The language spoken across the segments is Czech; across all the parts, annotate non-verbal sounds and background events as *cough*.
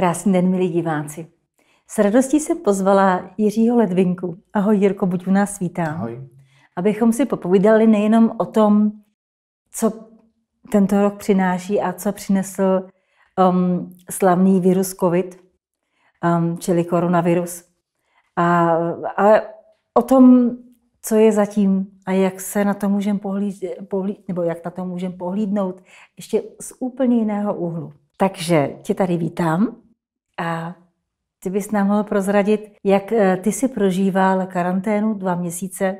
Krásný den, milí diváci. S radostí jsem pozvala Jiřího Ledvinku. Ahoj Jirko, buď u nás vítá. Ahoj. Abychom si popovídali nejenom o tom, co tento rok přináší a co přinesl um, slavný virus COVID, um, čili koronavirus, a, ale o tom, co je zatím a jak se na to můžeme pohlíd, pohlíd, nebo jak na to můžeme pohlídnout ještě z úplně jiného úhlu. Takže tě tady vítám. A ty bys nám mohl prozradit, jak eh, ty si prožíval karanténu dva měsíce,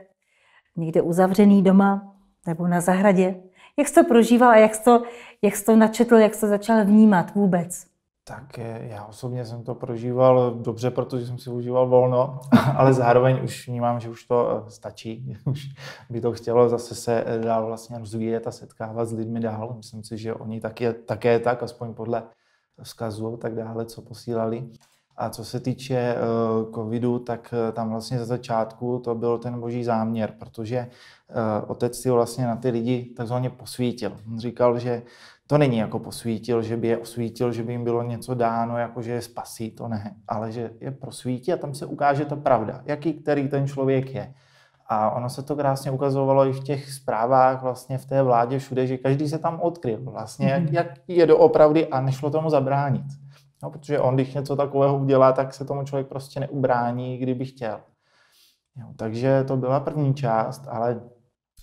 někde uzavřený doma nebo na zahradě. Jak jsi to prožíval a jak jsi to, jak jsi to načetl, jak jsi to začal vnímat vůbec? Tak eh, já osobně jsem to prožíval dobře, protože jsem si užíval volno, *laughs* ale zároveň už vnímám, že už to eh, stačí. *laughs* Už by to chtělo zase se dál vlastně rozvíjet a setkávat s lidmi dál. Myslím si, že oni taky, také tak, aspoň podle vzkazů a tak dále, co posílali. A co se týče eh, covidu, tak eh, tam vlastně za začátku to byl ten boží záměr, protože eh, otec si vlastně na ty lidi takzvaně posvítil. On říkal, že to není jako posvítil, že by je osvítil, že by jim bylo něco dáno, jako že je spasí, to ne. Ale že je prosvítí a tam se ukáže ta pravda, jaký který ten člověk je. A ono se to krásně ukazovalo i v těch zprávách vlastně v té vládě všude, že každý se tam odkryl vlastně, jak, mhm. jak je doopravdy a nešlo tomu zabránit. No, protože on, když něco takového udělá, tak se tomu člověk prostě neubrání, kdyby chtěl. Jo, takže to byla první část, ale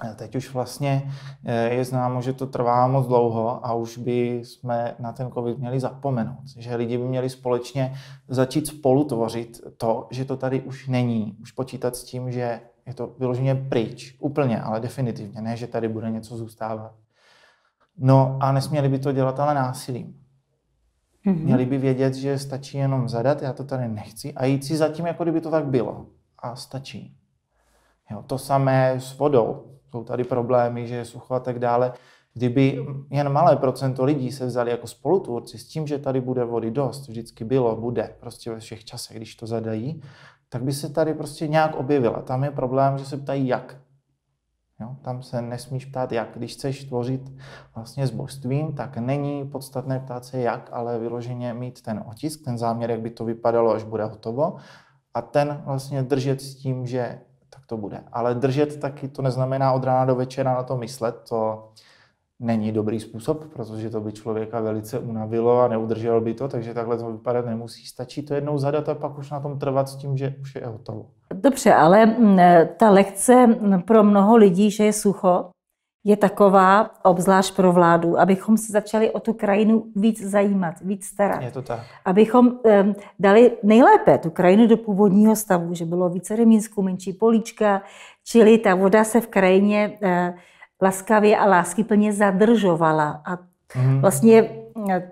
eh, teď už vlastně eh, je známo, že to trvá moc dlouho a už by jsme na ten covid měli zapomenout, že lidi by měli společně začít spolutvořit to, že to tady už není, už počítat s tím, že je to vyloženě pryč, úplně, ale definitivně, ne, že tady bude něco zůstávat. No a nesměli by to dělat ale násilím. Mm-hmm. Měli by vědět, že stačí jenom zadat, já to tady nechci, a jít si zatím, jako kdyby to tak bylo. A stačí. Jo, to samé s vodou. Jsou tady problémy, že je sucho a tak dále. Kdyby jen malé procento lidí se vzali jako spolutvůrci s tím, že tady bude vody dost, vždycky bylo, bude, prostě ve všech časech, když to zadají, tak by se tady prostě nějak objevila. Tam je problém, že se ptají jak. Jo? Tam se nesmíš ptát jak. Když chceš tvořit vlastně s božstvím, tak není podstatné ptát se jak, ale vyloženě mít ten otisk, ten záměr, jak by to vypadalo, až bude hotovo. A ten vlastně držet s tím, že tak to bude. Ale držet taky to neznamená od rána do večera na to myslet, to není dobrý způsob, protože to by člověka velice unavilo a neudržel by to, takže takhle to vypadat nemusí. Stačí to jednou zadat a pak už na tom trvat s tím, že už je hotovo. Dobře, ale mm, ta lekce mm, pro mnoho lidí, že je sucho, je taková, obzvlášť pro vládu, abychom se začali o tu krajinu víc zajímat, víc starat. Je to tak. Abychom um, dali nejlépe tu krajinu do původního stavu, že bylo více remínsků, menší políčka, čili ta voda se v krajině uh, laskavě a láskyplně zadržovala. A mm. vlastně eh,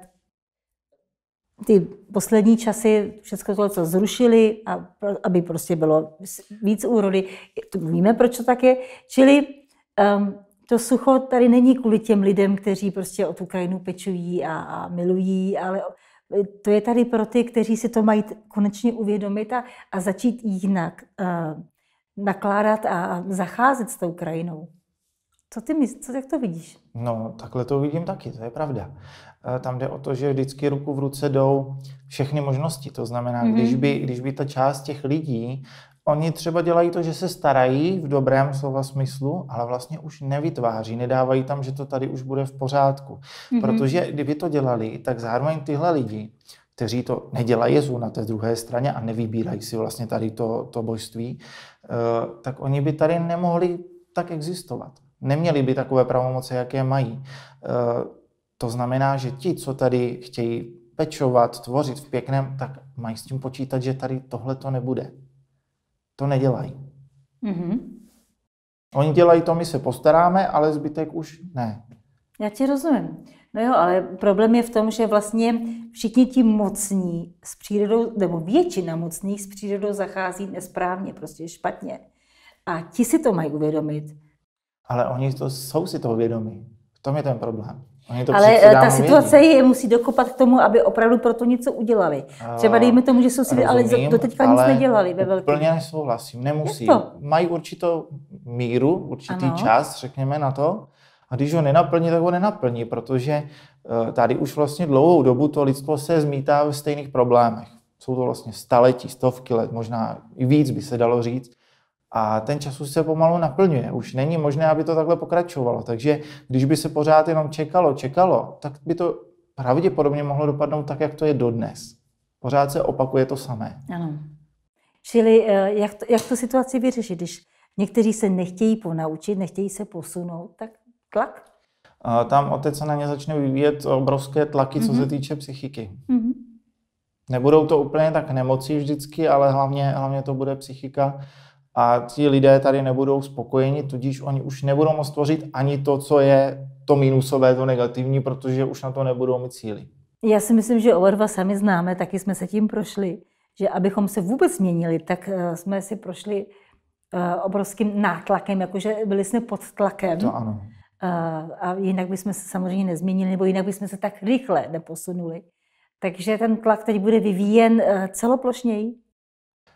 ty poslední časy všechno to, co zrušili, a, aby prostě bylo víc úrody. To víme, proč to tak je. Čili um, to sucho tady není kvůli těm lidem, kteří prostě o tu krajinu pečují a, a milují, ale to je tady pro ty, kteří si to mají konečně uvědomit a, a začít jinak uh, nakládat a, a zacházet s tou krajinou. Co ty myslíš, co, jak to vidíš? No, takhle to vidím taky, to je pravda. E, tam jde o to, že vždycky ruku v ruce jdou všechny možnosti. To znamená, mm-hmm. když, by, když by ta část těch lidí, oni třeba dělají to, že se starají v dobrém slova smyslu, ale vlastně už nevytváří, nedávají tam, že to tady už bude v pořádku. Mm-hmm. Protože kdyby to dělali, tak zároveň tyhle lidi kteří to nedělají, jsou na té druhé straně a nevybírají si vlastně tady to, to božství, e, tak oni by tady nemohli tak existovat. Neměli by takové pravomoce, jaké mají. E, to znamená, že ti, co tady chtějí pečovat, tvořit v pěkném, tak mají s tím počítat, že tady tohle to nebude. To nedělají. Mm-hmm. Oni dělají to, my se postaráme, ale zbytek už ne. Já ti rozumím. No jo, ale problém je v tom, že vlastně všichni ti mocní s přírodou, nebo většina mocných s přírodou zachází nesprávně, prostě špatně. A ti si to mají uvědomit ale oni to, jsou si toho vědomí. V tom je ten problém. Oni to ale eh, ta situace vědí. je musí dokopat k tomu, aby opravdu pro to něco udělali. Třeba dejme tomu, že jsou si, Rozumím, ale doteďka ale nic nedělali ve velkém. Plně nesouhlasím, nemusí. Mají určitou míru, určitý ano. čas, řekněme na to. A když ho nenaplní, tak ho nenaplní, protože eh, tady už vlastně dlouhou dobu to lidstvo se zmítá ve stejných problémech. Jsou to vlastně staletí, stovky let, možná i víc by se dalo říct a ten čas už se pomalu naplňuje. Už není možné, aby to takhle pokračovalo. Takže když by se pořád jenom čekalo, čekalo, tak by to pravděpodobně mohlo dopadnout tak, jak to je dodnes. Pořád se opakuje to samé. Ano. Čili eh, jak, to, jak tu situaci vyřešit, když někteří se nechtějí ponaučit, nechtějí se posunout, tak tlak? Tam otec se na ně začne vyvíjet obrovské tlaky, mm-hmm. co se mhm. týče psychiky. Mm-hmm. Nebudou to úplně tak nemocí vždycky, ale hlavně, hlavně to bude psychika a ti lidé tady nebudou spokojeni, tudíž oni už nebudou moct tvořit ani to, co je to minusové, to negativní, protože už na to nebudou mít cíly. Já si myslím, že oba dva sami známe, taky jsme se tím prošli, že abychom se vůbec změnili, tak eh, jsme si prošli eh, obrovským nátlakem, jakože byli jsme pod tlakem. To ano. Eh, a jinak bychom se samozřejmě nezměnili, nebo jinak bychom se tak rychle neposunuli. Takže ten tlak teď bude vyvíjen celoplošněji.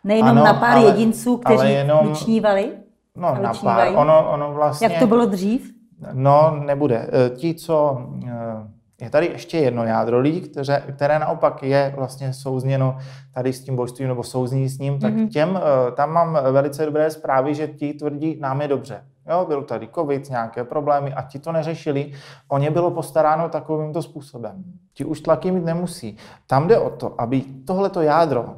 Nejenom ano, na pár ale, jedinců, kteří jenom, vyčnívali? No, na pár. Ono, ono vlastně... Jak to bylo dřív? No, nebude. E, ti, co... E, je tady ještě jedno jádro lidí, které, které naopak je vlastně souzněno tady s tím božstvím nebo souzní s ním, tak mm-hmm. těm, e, tam mám velice dobré zprávy, že ti tvrdí, nám je dobře. Jo, byl tady covid, nějaké problémy a ti to neřešili. O ně bylo postaráno takovýmto způsobem. Ti už tlaky mít nemusí. Tam jde o to, aby tohleto jádro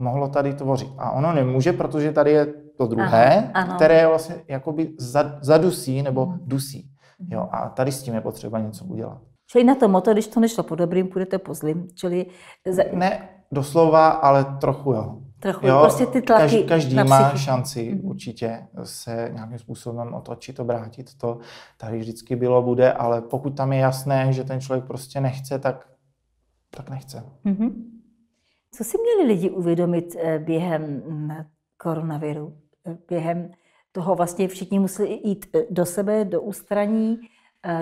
mohlo tady tvořit. A ono nemůže, protože tady je to druhé, ano, ano. které vlastně jakoby zadusí nebo mhm. dusí. Mhm. Jo, a tady s tím je potřeba něco udělat. Čili na to moto, když to nešlo po dobrým, půjdete po zlým. Čili... Za... Ne doslova, ale trochu jo. Trochu, jo, prostě ty tlaky každý, každý má šanci mm-hmm. určitě se nějakým způsobem otočit, obrátit to. Tady vždycky bylo, bude, ale pokud tam je jasné, že ten člověk prostě nechce, tak, tak nechce. Mm-hmm. Co si měli lidi uvědomit eh, během mm, koronaviru? Eh, během toho vlastně všichni museli jít eh, do sebe, do ústraní,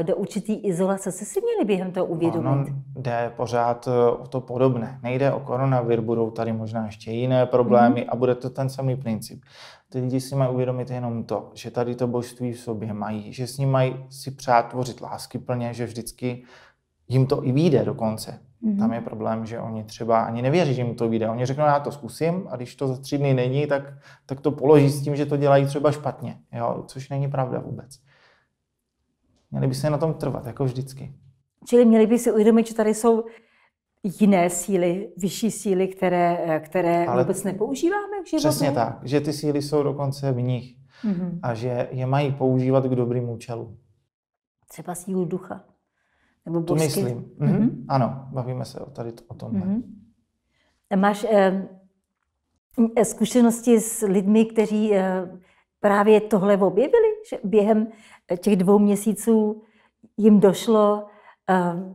do určitý izolace. Co si měli během toho uvědomit? Ono jde pořád o to podobné. Nejde o koronavir, budou tady možná ještě jiné problémy mm-hmm. a bude to ten samý princip. Ty lidi si mají uvědomit jenom to, že tady to božství v sobě mají, že s ním mají si přát tvořit lásky plně, že vždycky jim to i vyjde dokonce. Mm-hmm. Tam je problém, že oni třeba ani nevěří, že jim to vyjde. Oni řeknou, já to zkusím a když to za tři dny není, tak, tak to položí s tím, že to dělají třeba špatně, jo? což není pravda vůbec. Měli by se na tom trvat, jako vždycky. Čili měli by si uvědomit, že tady jsou jiné síly, vyšší síly, které, eh, které Ale vůbec nepoužíváme v životě. Přesně tak, že ty síly jsou dokonce v nich mm-hmm. a že je mají používat k dobrým účelům. Třeba sílu ducha. Nebo To myslím. Mm-hmm. Ano, bavíme se o tady o Mm-hmm. Máš eh, eh, zkušenosti s lidmi, kteří eh, právě tohle objevili? Že během těch dvou měsíců jim došlo, eh,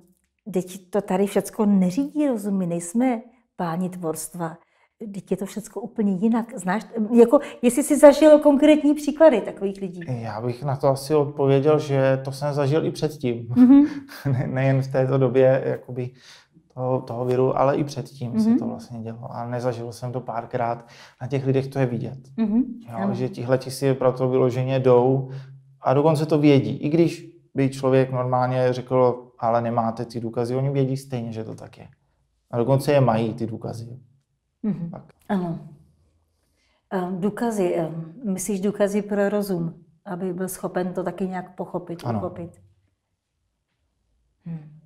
teď to tady všechno neřídí rozumí, nejsme páni tvorstva. Teď je to všechno úplně jinak. Znáš, jako, jestli jsi zažil konkrétní příklady takových lidí? Já bych na to asi odpověděl, že to jsem zažil i předtím. Mm-hmm. *laughs* ne, nejen v této době jakoby, toho, toho viru, ale i předtím mm-hmm. se mhm. to vlastně dělo. A nezažil jsem to párkrát. Na těch lidech to je vidět. Mm-hmm. Jo, že tihle ti si to vyloženě jdou a dokonce to vědí. I když by člověk normálně řekl, ale nemáte ty důkazy, oni vědí stejně, že to tak je. A dokonce je mají ty důkazy. Mm-hmm. Tak. Ano. Ehm, důkazy, ehm, myslíš důkazy pro rozum, aby byl schopen to taky nějak pochopit, ano. pochopit. Hm.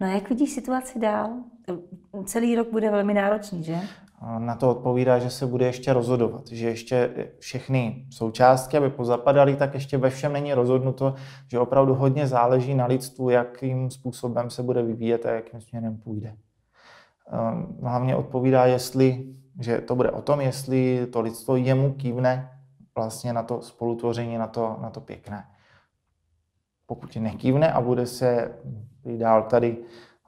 No a jak vidíš situaci dál? Ehm, celý rok bude velmi náročný, že? Na to odpovídá, že se bude ještě rozhodovat, že ještě eh, všechny součástky, aby pozapadaly, tak ještě ve všem není rozhodnuto, že opravdu hodně záleží na lidstvu, jakým způsobem se bude vyvíjet a jakým směrem půjde. Ehm, hlavně odpovídá, jestli, že to bude o tom, jestli to lidstvo jemu kývne vlastně na to spolutvoření, na to, na to pěkné. Pokud nekývne a bude se dál tady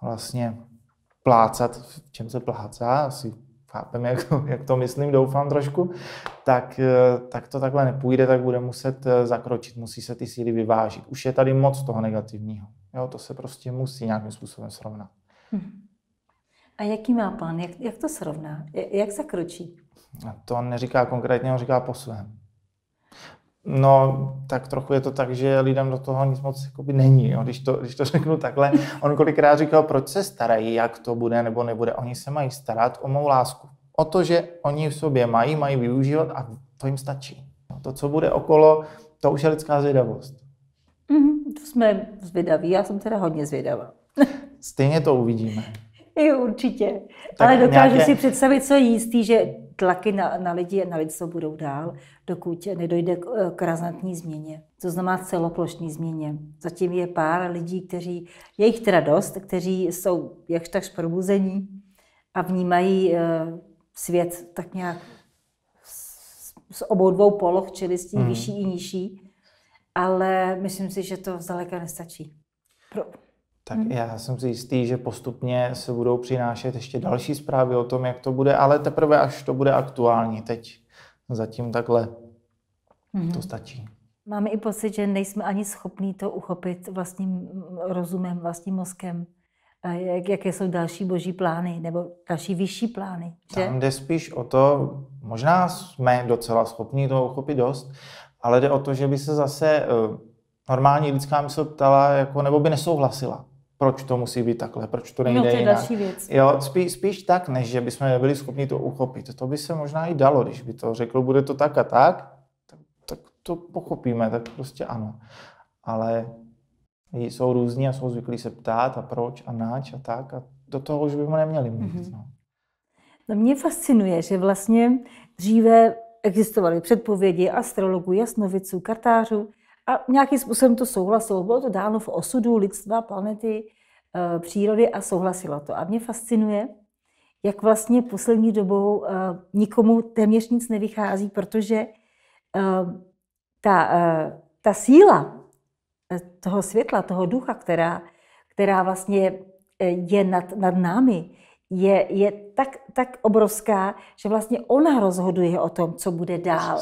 vlastně plácat, v čem se plácá, asi chápeme, jak to, *laughs* jak to myslím, doufám trošku, tak, eh, tak to takhle nepůjde, tak bude muset eh, zakročit, musí se ty síly vyvážit. Už je tady moc toho negativního. Jo, to se prostě musí nějakým způsobem srovnat. Hmm. A jaký má plán? Jak, jak to srovná? Jak A To on neříká konkrétně, on říká po svém. No, tak trochu je to tak, že lidem do toho nic moc jakoby, není, jo? Když, to, když to *laughs* řeknu takhle. On kolikrát říkal, proč se starají, jak to bude nebo nebude. Oni se mají starat o mou lásku. O to, že oni v sobě mají, mají využívat a to jim stačí. No, to, co bude okolo, to už je lidská zvědavost. Mm, to jsme zvědaví, já jsem teda hodně zvědavá. *laughs* Stejně to uvidíme. *laughs* Jo, určitě. Tak Ale dokážu nějaké... si představit, co je jistý, že tlaky na, na lidi, na lidstvo budou dál, dokud nedojde k, eh, k razantní změně. To znamená celoplošní změně. Zatím je pár lidí, kteří, je jich teda dost, kteří jsou jakž takž probuzení a vnímají e, svět tak nějak s s obou dvou poloh, čili s tím hmm. vyšší i nižší. Ale myslím si, že to zdaleka nestačí. Pro, tak mhm. já jsem si jistý, že postupně se budou přinášet ještě další zprávy o tom, jak to bude, ale teprve až to bude aktuální. Teď zatím takhle hmm. to stačí. Máme i pocit, že nejsme ani schopní to uchopit vlastním mm, rozumem, vlastním mozkem. Jak, jaké jsou další boží plány nebo další vyšší plány? Že? Tam jde spíš o to, možná jsme docela schopni to uchopit dost, ale jde o to, že by se zase eh, normální lidská mysl ptala, jako, nebo by nesouhlasila proč to musí být takhle, proč to nejde no, to je jinak. další věc. Jo, spí, spíš tak, než že bychom byli schopni to uchopit. To by se možná i dalo, když by to řekl, bude to tak a tak, tak, tak to pochopíme, tak prostě ano. Ale jsou různí a jsou zvyklí se ptát a proč a nač a tak a do toho už bychom neměli mít. Mm-hmm. No. no mě fascinuje, že vlastně dříve existovaly předpovědi astrologů, jasnoviců, kartářů, a nějakým způsobem to souhlasilo. Bylo to dáno v osudu lidstva, planety, eh, přírody a souhlasilo to. A mě fascinuje, jak vlastně poslední dobou eh, nikomu téměř nic nevychází, protože eh, ta, ta síla toho světla, toho ducha, která, která vlastně je nad, nad námi, je, je tak, tak obrovská, že vlastně ona rozhoduje o tom, co bude dál.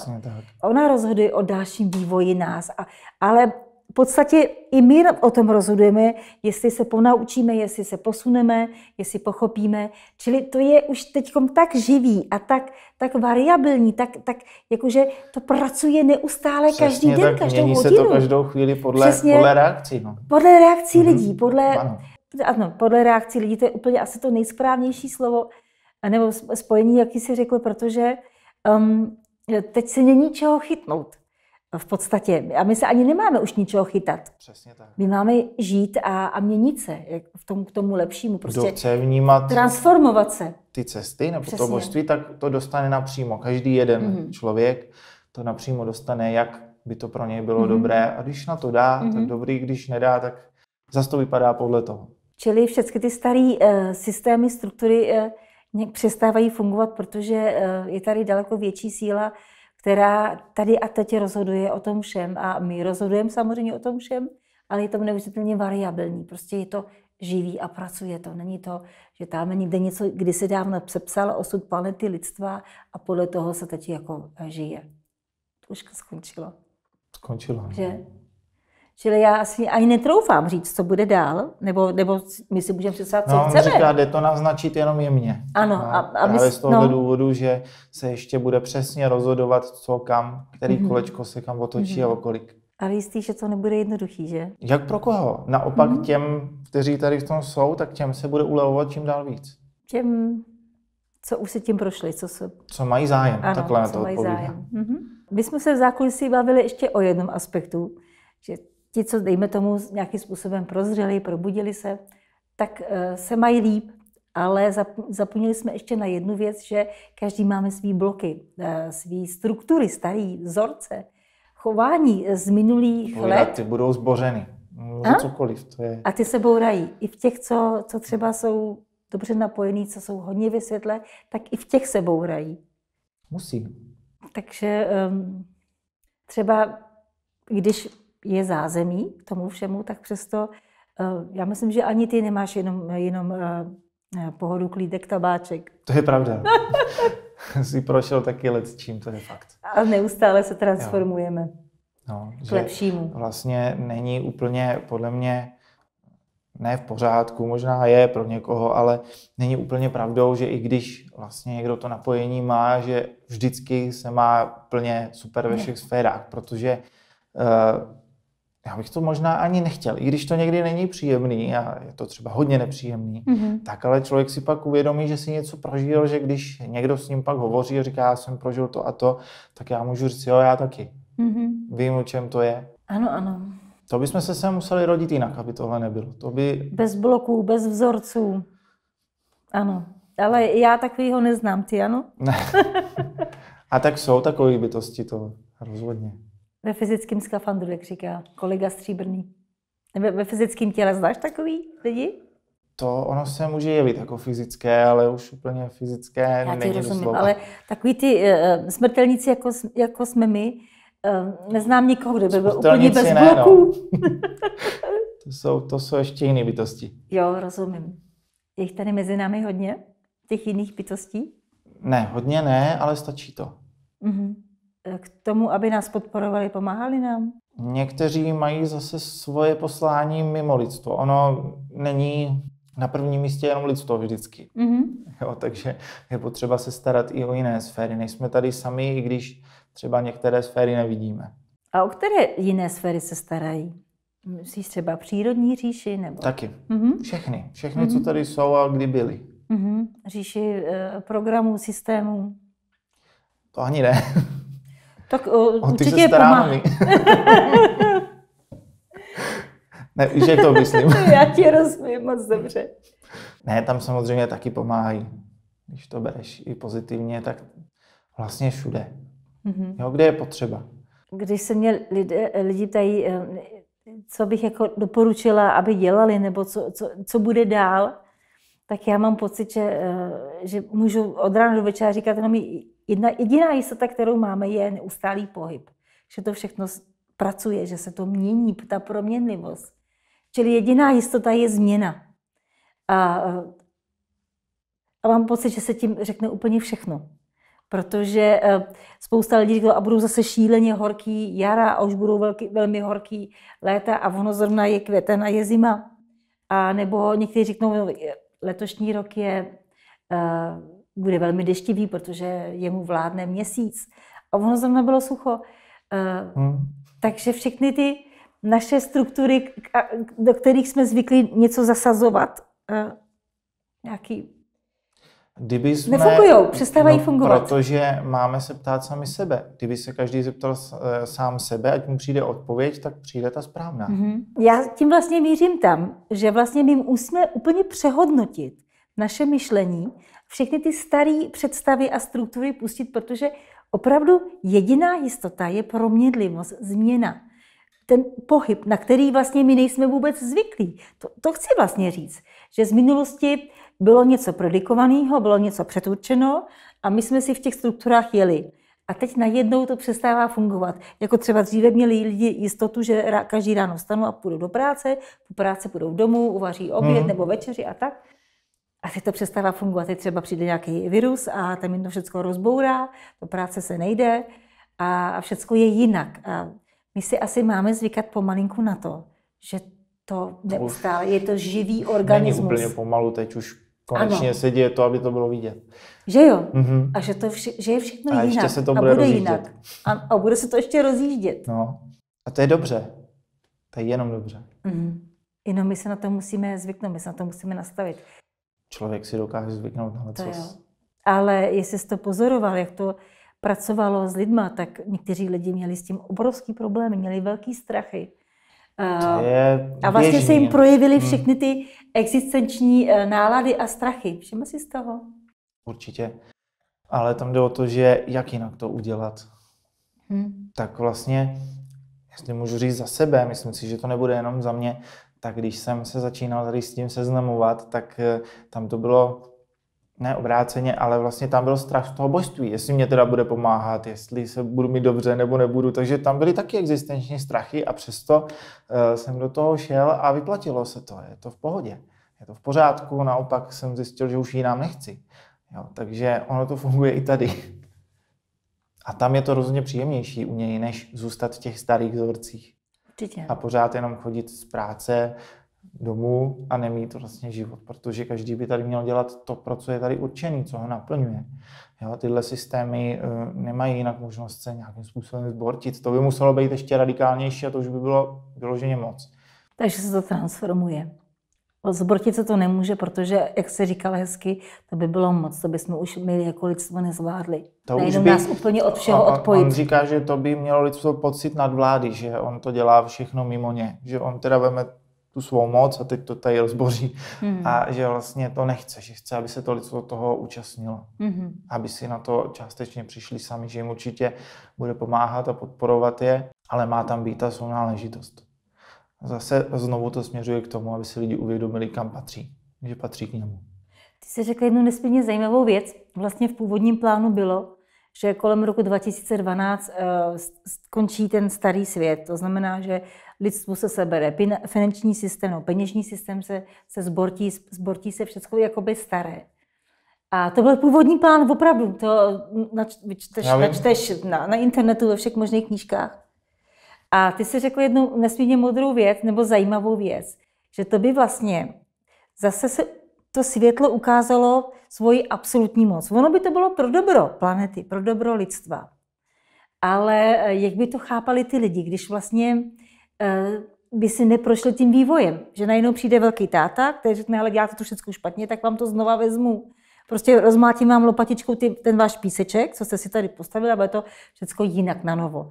Ona rozhoduje o dalším vývoji nás. A, ale v podstatě i my o tom rozhodujeme, jestli se ponaučíme, jestli se posuneme, jestli pochopíme. Čili to je už teď tak živý a tak, tak variabilní, tak, tak jakože to pracuje neustále Přesně, každý den, tak každou mění hodinu. se to každou chvíli podle, Přesně, podle reakcí. No. Podle reakcí mm-hmm. lidí, podle... Ano ano, podle reakcí lidí to je úplně asi to nejsprávnější slovo, nebo spojení, jaký si řekl, protože um, teď se není čeho chytnout v podstatě. A my se ani nemáme už ničeho chytat. Přesně tak. My máme žít a, a měnit se v tom, k tomu lepšímu. Prostě Kdo chce vnímat transformovat se. Ty cesty nebo Přesně. to božství, tak to dostane napřímo. Každý jeden mm-hmm. člověk to napřímo dostane, jak by to pro něj bylo mm-hmm. dobré. A když na to dá, mm-hmm. tak mhm. dobrý, když nedá, tak zase to vypadá podle toho. Čili všechny ty staré e, systémy, struktury e, přestávají fungovat, protože e, je tady daleko větší síla, která tady a teď rozhoduje o tom všem. A my rozhodujeme samozřejmě o tom všem, ale je to neuvěřitelně variabilní. Prostě je to živý a pracuje to. Není to, že tam někde něco se dávno přepsal osud planety lidstva a podle toho se teď jako žije. To už skončilo. Skončilo. No. Že? Čili já si ani netroufám říct, co bude dál, nebo, nebo my si můžeme představit, co no, chceme. říká, jde to naznačit jenom jemně. Ano. A, a právě my, z toho no. důvodu, že se ještě bude přesně rozhodovat, co kam, který mm-hmm. kolečko se kam otočí mm-hmm. a okolik. Ale jistý, že to nebude jednoduchý, že? Jak pro koho? Naopak mm-hmm. těm, kteří tady v tom jsou, tak těm se bude ulevovat čím dál víc. Těm, co už se tím prošli, co se... Co mají zájem, ano, takhle na to mají zájem. Mm-hmm. My jsme se v zákulisí bavili ještě o jednom aspektu, že ti, co dejme tomu nějakým způsobem prozřeli, probudili se, tak eh, se mají líp, ale zapomněli jsme ještě na jednu věc, že každý máme svý bloky, eh, svý struktury, starý vzorce, chování eh, z minulých Lidá, let. Ty budou zbořeny. A? Cokoliv, to je... a ty se bourají. I v těch, co, co třeba jsou dobře napojení, co jsou hodně ve světle, tak i v těch se bourají. Musím. Takže um, třeba když je zázemí k tomu všemu, tak přesto eh, já myslím, že ani ty nemáš jenom, jenom eh, eh, pohodu klídek tabáček. To je pravda. *laughs* Jsi prošel taky let čím, to je fakt. A neustále se transformujeme. Jo. No, k lepšímu. Vlastně není úplně podle mě ne v pořádku, možná je pro někoho, ale není úplně pravdou, že i když vlastně někdo to napojení má, že vždycky se má plně super ve všech sférách, protože uh, já bych to možná ani nechtěl, i když to někdy není příjemný a je to třeba hodně nepříjemný, mm-hmm. tak ale člověk si pak uvědomí, že si něco prožil, že když někdo s ním pak hovoří a říká, já jsem prožil to a to, tak já můžu říct, jo, já taky. Mm-hmm. Vím, o čem to je. Ano, ano. To bychom se sem museli rodit jinak, aby tohle nebylo. To by... Bez bloků, bez vzorců. Ano. Ale já takovýho neznám, ty ano? *laughs* a tak jsou takové bytosti to, rozhodně. Ve fyzickém skafandru, jak říká kolega Stříbrný. Ve, ve fyzickém těle znáš takový lidi? To ono se může jevit jako fyzické, ale už úplně fyzické Já není rozumím, doslova. ale takový ty uh, smrtelníci, jako, jako jsme my, uh, neznám nikoho, kdo by byl úplně bez ne, bloků. No. *laughs* to, jsou, to jsou ještě jiné bytosti. Jo, rozumím. Je jich tady mezi námi hodně? Těch jiných bytostí? Ne, hodně ne, ale stačí to. Mm-hmm. Eh, k tomu, aby nás podporovali, pomáhali nám. Někteří mají zase svoje poslání mimo lidstvo. Ono není na prvním místě jenom lidstvo vždycky. Mm-hmm. Jo, takže je potřeba se starat i o jiné sféry. Nejsme tady sami, i když třeba některé sféry nevidíme. A o které jiné sféry se starají? Myslíš třeba přírodní říši? Nebo... Taky. Mm-hmm. Všechny. Všechny, mm-hmm. co mhm. tady jsou a kdy byly. Mm-hmm. Říši eh, programů, systémů? To ani ne. Tak uh, eh, o, určitě je pomáhá. *laughs* ne, že to myslím. *laughs* Já ti rozumím moc dobře. Ne, tam samozřejmě taky pomáhají. Když to bereš i pozitivně, tak vlastně všude. Mm-hmm. Jo, kde je potřeba. Když se mě lidé, lidi tají, eh, co bych jako doporučila, aby dělali, nebo co, co, co bude dál, tak já mám pocit, že, eh, že můžu od rána do večera říkat, jenom jedna jediná jistota, kterou máme, je neustálý pohyb. Že to všechno pracuje, že se to mění, ta proměnlivost. Čili jediná jistota je změna. A, eh, a mám pocit, že se tím řekne úplně všechno. Protože eh, spousta lidí říkalo, a budou zase šíleně horký jara a už budou velký, velmi horký léta a ono zrovna je květen a je zima. A nebo někteří řeknou, no, letošní rok je, eh, bude velmi deštivý, protože jemu vládne měsíc. A ono zrovna bylo sucho. Eh, hmm. Takže všechny ty naše struktury, do kterých jsme zvykli něco zasazovat, eh, nějaký Kdyby jsme, Nefungujou, no, přestávají no, fungovat. Protože máme se ptát sami sebe. Kdyby se každý zeptal eh, sám sebe, ať mu přijde odpověď, tak přijde ta správná. Mm-hmm. Já tím vlastně mířím tam, že vlastně my musíme úplně přehodnotit naše myšlení, všechny ty staré představy a struktury pustit, protože opravdu jediná jistota je proměnlivost, změna. Ten pohyb, na který vlastně my nejsme vůbec zvyklí. To, to chci vlastně říct, že z minulosti bylo něco predikovaného, bylo něco předurčeno a my jsme si v těch strukturách jeli. A teď najednou to přestává fungovat. Jako třeba dříve měli lidi jistotu, že každý ráno vstanou a půjdou do práce, po práci půjdou domů, uvaří oběd hmm. nebo večeři a tak. A teď to přestává fungovat. Teď třeba přijde nějaký virus a tam jim to všechno rozbourá, do práce se nejde a, a všechno je jinak. A my si asi máme zvykat pomalinku na to, že to neustále, je to živý organismus. Není úplně pomalu, teď už konečně ano. se děje to, aby to bylo vidět. Že jo? Mm-hmm. A že, to vše, že je všechno a jinak. A se to bude a bude jinak. A, a bude se to ještě rozjíždět. No. A to je dobře. To je jenom dobře. Mm-hmm. Jenom my se na to musíme zvyknout, my se na to musíme nastavit. Člověk si dokáže zvyknout na to. Jo. Ale jestli jsi to pozoroval, jak to pracovalo s lidma, tak někteří lidi měli s tím obrovský problémy, měli velký strachy. Eh, a vlastně běžný. se jim projevily hmm. všechny ty existenční eh, nálady a strachy. Všiml si z toho? Určitě. Ale tam jde o to, že jak jinak to udělat. Hmm. Tak vlastně, jestli můžu říct za sebe, myslím si, že to nebude jenom za mě, tak když jsem se začínal tady s tím seznamovat, tak eh, tam to bylo ne obráceně, ale vlastně tam byl strach z toho božství, jestli mě teda bude pomáhat, jestli se budu mít dobře nebo nebudu. Takže tam byly taky existenční strachy a přesto uh, jsem do toho šel a vyplatilo se to. Je to v pohodě, je to v pořádku, naopak jsem zjistil, že už ji nám nechci. Jo, takže ono to funguje i tady. A tam je to rozhodně příjemnější u něj, než zůstat v těch starých vzorcích. A pořád jenom chodit z práce, domů a nemít vlastně život, protože každý by tady měl dělat to, pro co je tady určený, co ho naplňuje. Jo, tyhle systémy uh, nemají jinak možnost se nějakým způsobem zbortit. To by muselo být ještě radikálnější a to už by bylo vyloženě moc. Takže se to transformuje. Zbortit se to nemůže, protože, jak se říkal hezky, to by bylo moc, to by jsme už my jako lidstvo nezvládli. To Nejdem už by, nás úplně od všeho on, odpojit. On říká, že to by mělo lidstvo pocit vlády, že on to dělá všechno mimo ně, že on teda veme tu svou moc a teď to tady rozboří. Mm. A že vlastně to nechce, že chce, aby se to lidstvo toho účastnilo. Mm. Aby si na to částečně přišli sami, že jim určitě bude pomáhat a podporovat je, ale má tam být ta náležitost. Zase znovu to směřuje k tomu, aby si lidi uvědomili, kam patří, že patří k němu. Ty jsi řekl jednu nesmírně zajímavou věc. Vlastně v původním plánu bylo, že kolem roku 2012 uh, skončí ten starý svět. To znamená, že lidstvu se sebere, finanční systém, no, peněžní systém se, se zbortí, zbortí se všechno jakoby staré. A to byl původní plán, opravdu, to načteš, načteš na, na internetu ve všech možných knížkách. A ty si řekl jednu nesmírně modrou věc, nebo zajímavou věc, že to by vlastně zase se to světlo ukázalo svoji absolutní moc. Ono by to bylo pro dobro planety, pro dobro lidstva. Ale eh, jak by to chápali ty lidi, když vlastně Eh, by si neprošli tím vývojem. Že najednou přijde velký táta, který řekne, ale děláte to všechno špatně, tak vám to znova vezmu. Prostě rozmátím vám lopatičkou ty, ten váš píseček, co jste si tady postavili, a bude to všechno jinak na novo.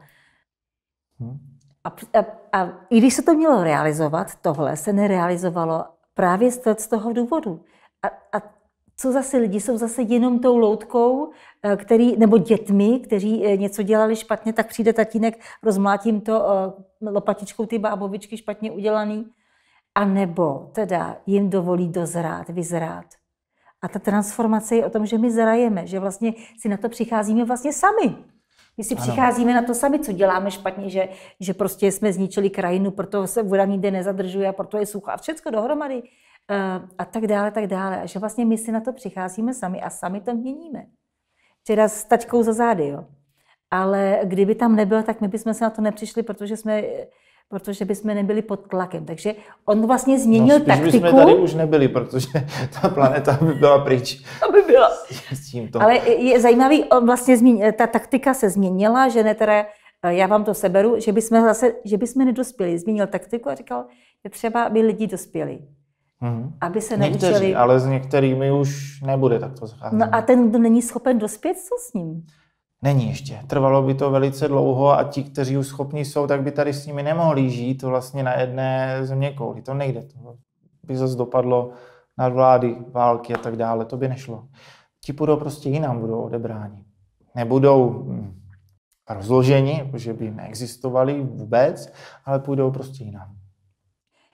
Hmm. A, a, a i když se to mělo realizovat, tohle se nerealizovalo právě z toho důvodu. A, a co zase lidi jsou zase jenom tou loutkou, eh, který, nebo dětmi, kteří eh, něco dělali špatně, tak přijde tatínek, rozmlátím to eh, lopatičkou ty bábovičky špatně udělaný. A nebo teda jim dovolí dozrát, vyzrát. A ta transformace je o tom, že my zrajeme, že vlastně si na to přicházíme vlastně sami. My si ano. přicházíme na to sami, co děláme špatně, že, že prostě jsme zničili krajinu, proto se voda nikde nezadržuje a proto je suchá. A všechno dohromady a tak dále, tak dále. A že vlastně my si na to přicházíme sami a sami to měníme. Včera s tačkou za zády, jo. Ale kdyby tam nebyl, tak my bychom se na to nepřišli, protože jsme protože bychom nebyli pod tlakem. Takže on vlastně změnil no, taktiku. bychom tady už nebyli, protože *laughs* ta planeta by byla pryč. To by byla. S tím to. Ale je zajímavý, on vlastně změnil, ta taktika se změnila, že ne teda, eh, já vám to seberu, že bychom zase, že bychom nedospěli. Změnil taktiku a říkal, že třeba by lidi dospěli. Hmm. Aby se Někteří, naučili. ale s některými už nebude takto zacházet. No a ten, kdo není schopen dospět, co s ním? Není ještě. Trvalo by to velice dlouho a ti, kteří už schopní jsou, tak by tady s nimi nemohli žít vlastně na jedné země kouli. To nejde. To by zase dopadlo na vlády, války a tak dále. To by nešlo. Ti budou prostě jinam, budou odebráni. Nebudou hm, rozloženi, protože by neexistovali vůbec, ale půjdou prostě jinam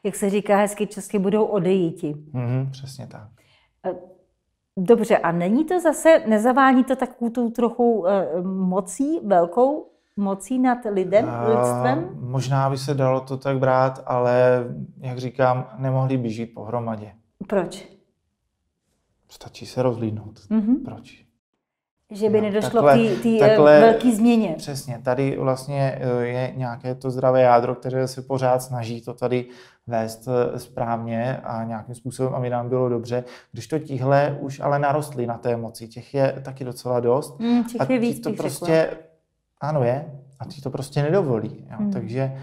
jak se říká hezky česky, budou odejíti. Mm, přesně tak. E, dobře, a není to zase, nezavání to takovou tu trochu e, mocí, velkou mocí nad lidem, a, lidstvem? Možná by se dalo to tak brát, ale jak říkám, nemohli by žít pohromadě. Proč? Stačí se rozlídnout. Mm-hmm. Proč? že by no, nedošlo takhle, k té eh, velké změně. Přesně, tady vlastně eh, je nějaké to zdravé jádro, které se pořád snaží to tady vést eh, správně a nějakým způsobem, aby nám bylo dobře. Když to tihle už ale narostly na té moci, těch je taky docela dost. Mm, těch a je víc, to prostě, řekla. ano je, a ti to prostě nedovolí. Jo. Mm. Takže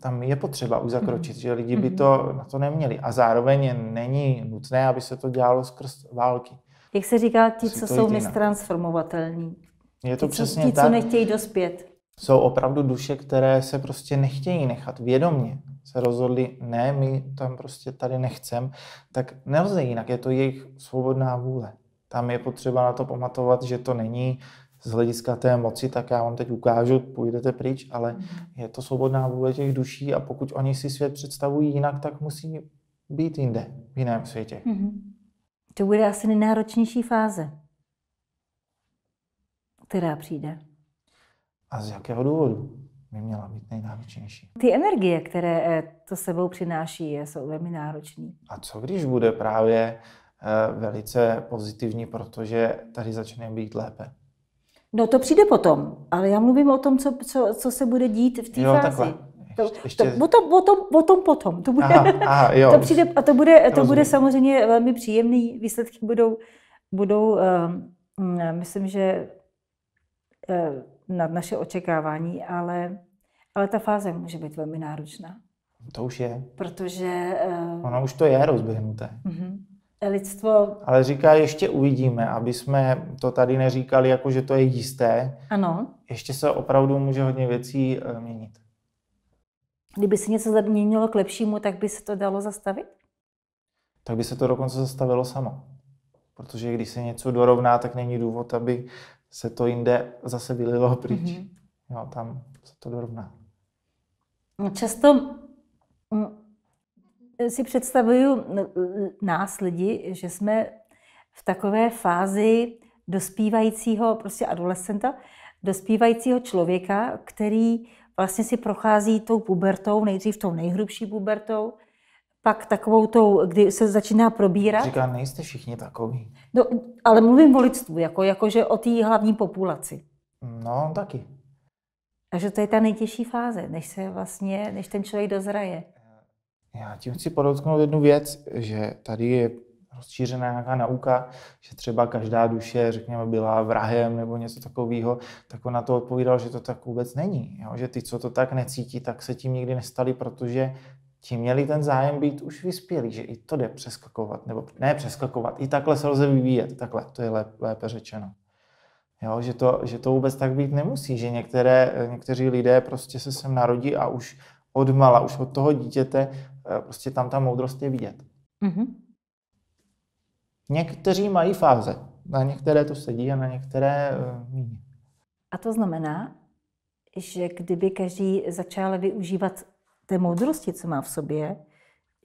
tam je potřeba už zakročit, mm. že lidi by mm-hmm. to na to neměli. A zároveň není nutné, aby se to dělalo skrz války jak se říká, ti, co jsou mistransformovatelní. Je to ti, přesně co, ti, tak. co nechtějí dospět. Jsou opravdu duše, které se prostě nechtějí nechat vědomně. Se rozhodli, ne, my tam prostě tady nechcem, tak nelze jinak, je to jejich svobodná vůle. Tam je potřeba na to pamatovat, že to není z hlediska té moci, tak já vám teď ukážu, půjdete pryč, ale mhm. je to svobodná vůle těch duší a pokud oni si svět představují jinak, tak musí být jinde, v jiném světě. Mm-hmm. To bude asi nejnáročnější fáze, která přijde. A z jakého důvodu by měla být nejnáročnější? Ty energie, které eh, to sebou přináší, jsou velmi náročné. A co když bude právě eh, velice pozitivní, protože tady začne být lépe? No to přijde potom, ale já mluvím o tom, co, co, co se bude dít v té fázi. Takhle. To, ještě... to, o, tom, o, tom, o tom potom. To bude, aha, aha, jo, to přijde, a to bude, to bude samozřejmě velmi příjemný. Výsledky budou, budou uh, myslím, že uh, nad naše očekávání, ale, ale ta fáze může být velmi náročná. To už je. Protože... Uh, ono už to je rozběhnuté. Uh-huh. Lidstvo... Ale říká, ještě uvidíme, aby jsme to tady neříkali, jako že to je jisté. Ano. Ještě se opravdu může hodně věcí měnit kdyby se něco změnilo k lepšímu, tak by se to dalo zastavit? Tak by se to dokonce zastavilo samo. Protože když se něco dorovná, tak není důvod, aby se to jinde zase vylilo pryč. Mm-hmm. Jo, tam se to dorovná. No, často mm, si představuju nás lidi, že jsme v takové fázi dospívajícího, prostě adolescenta, dospívajícího člověka, který vlastně si prochází tou pubertou, nejdřív tou nejhrubší pubertou, pak takovou tou, kdy se začíná probírat. Říká, nejste všichni takový. No, ale mluvím o lidstvu, jako, jakože o té hlavní populaci. No, taky. A že to je ta nejtěžší fáze, než se vlastně, než ten člověk dozraje. Já tím chci podotknout jednu věc, že tady je rozšířená nějaká nauka, že třeba každá duše, řekněme, byla vrahem nebo něco takového, tak on na to odpovídal, že to tak vůbec není. Jo? Že ty, co to tak necítí, tak se tím nikdy nestali, protože ti měli ten zájem být už vyspělí, že i to jde přeskakovat, nebo ne přeskakovat, i takhle se lze vyvíjet, takhle, to je lépe, lépe řečeno. Jo, že, to, že to vůbec tak být nemusí, že některé, někteří lidé prostě se sem narodí a už od mala, už od toho dítěte, eh, prostě tam ta moudrost je vidět. Mm-hmm. Někteří mají fáze. Na některé to sedí a na některé eh, méně. A to znamená, že kdyby každý začal využívat té moudrosti, co má v sobě,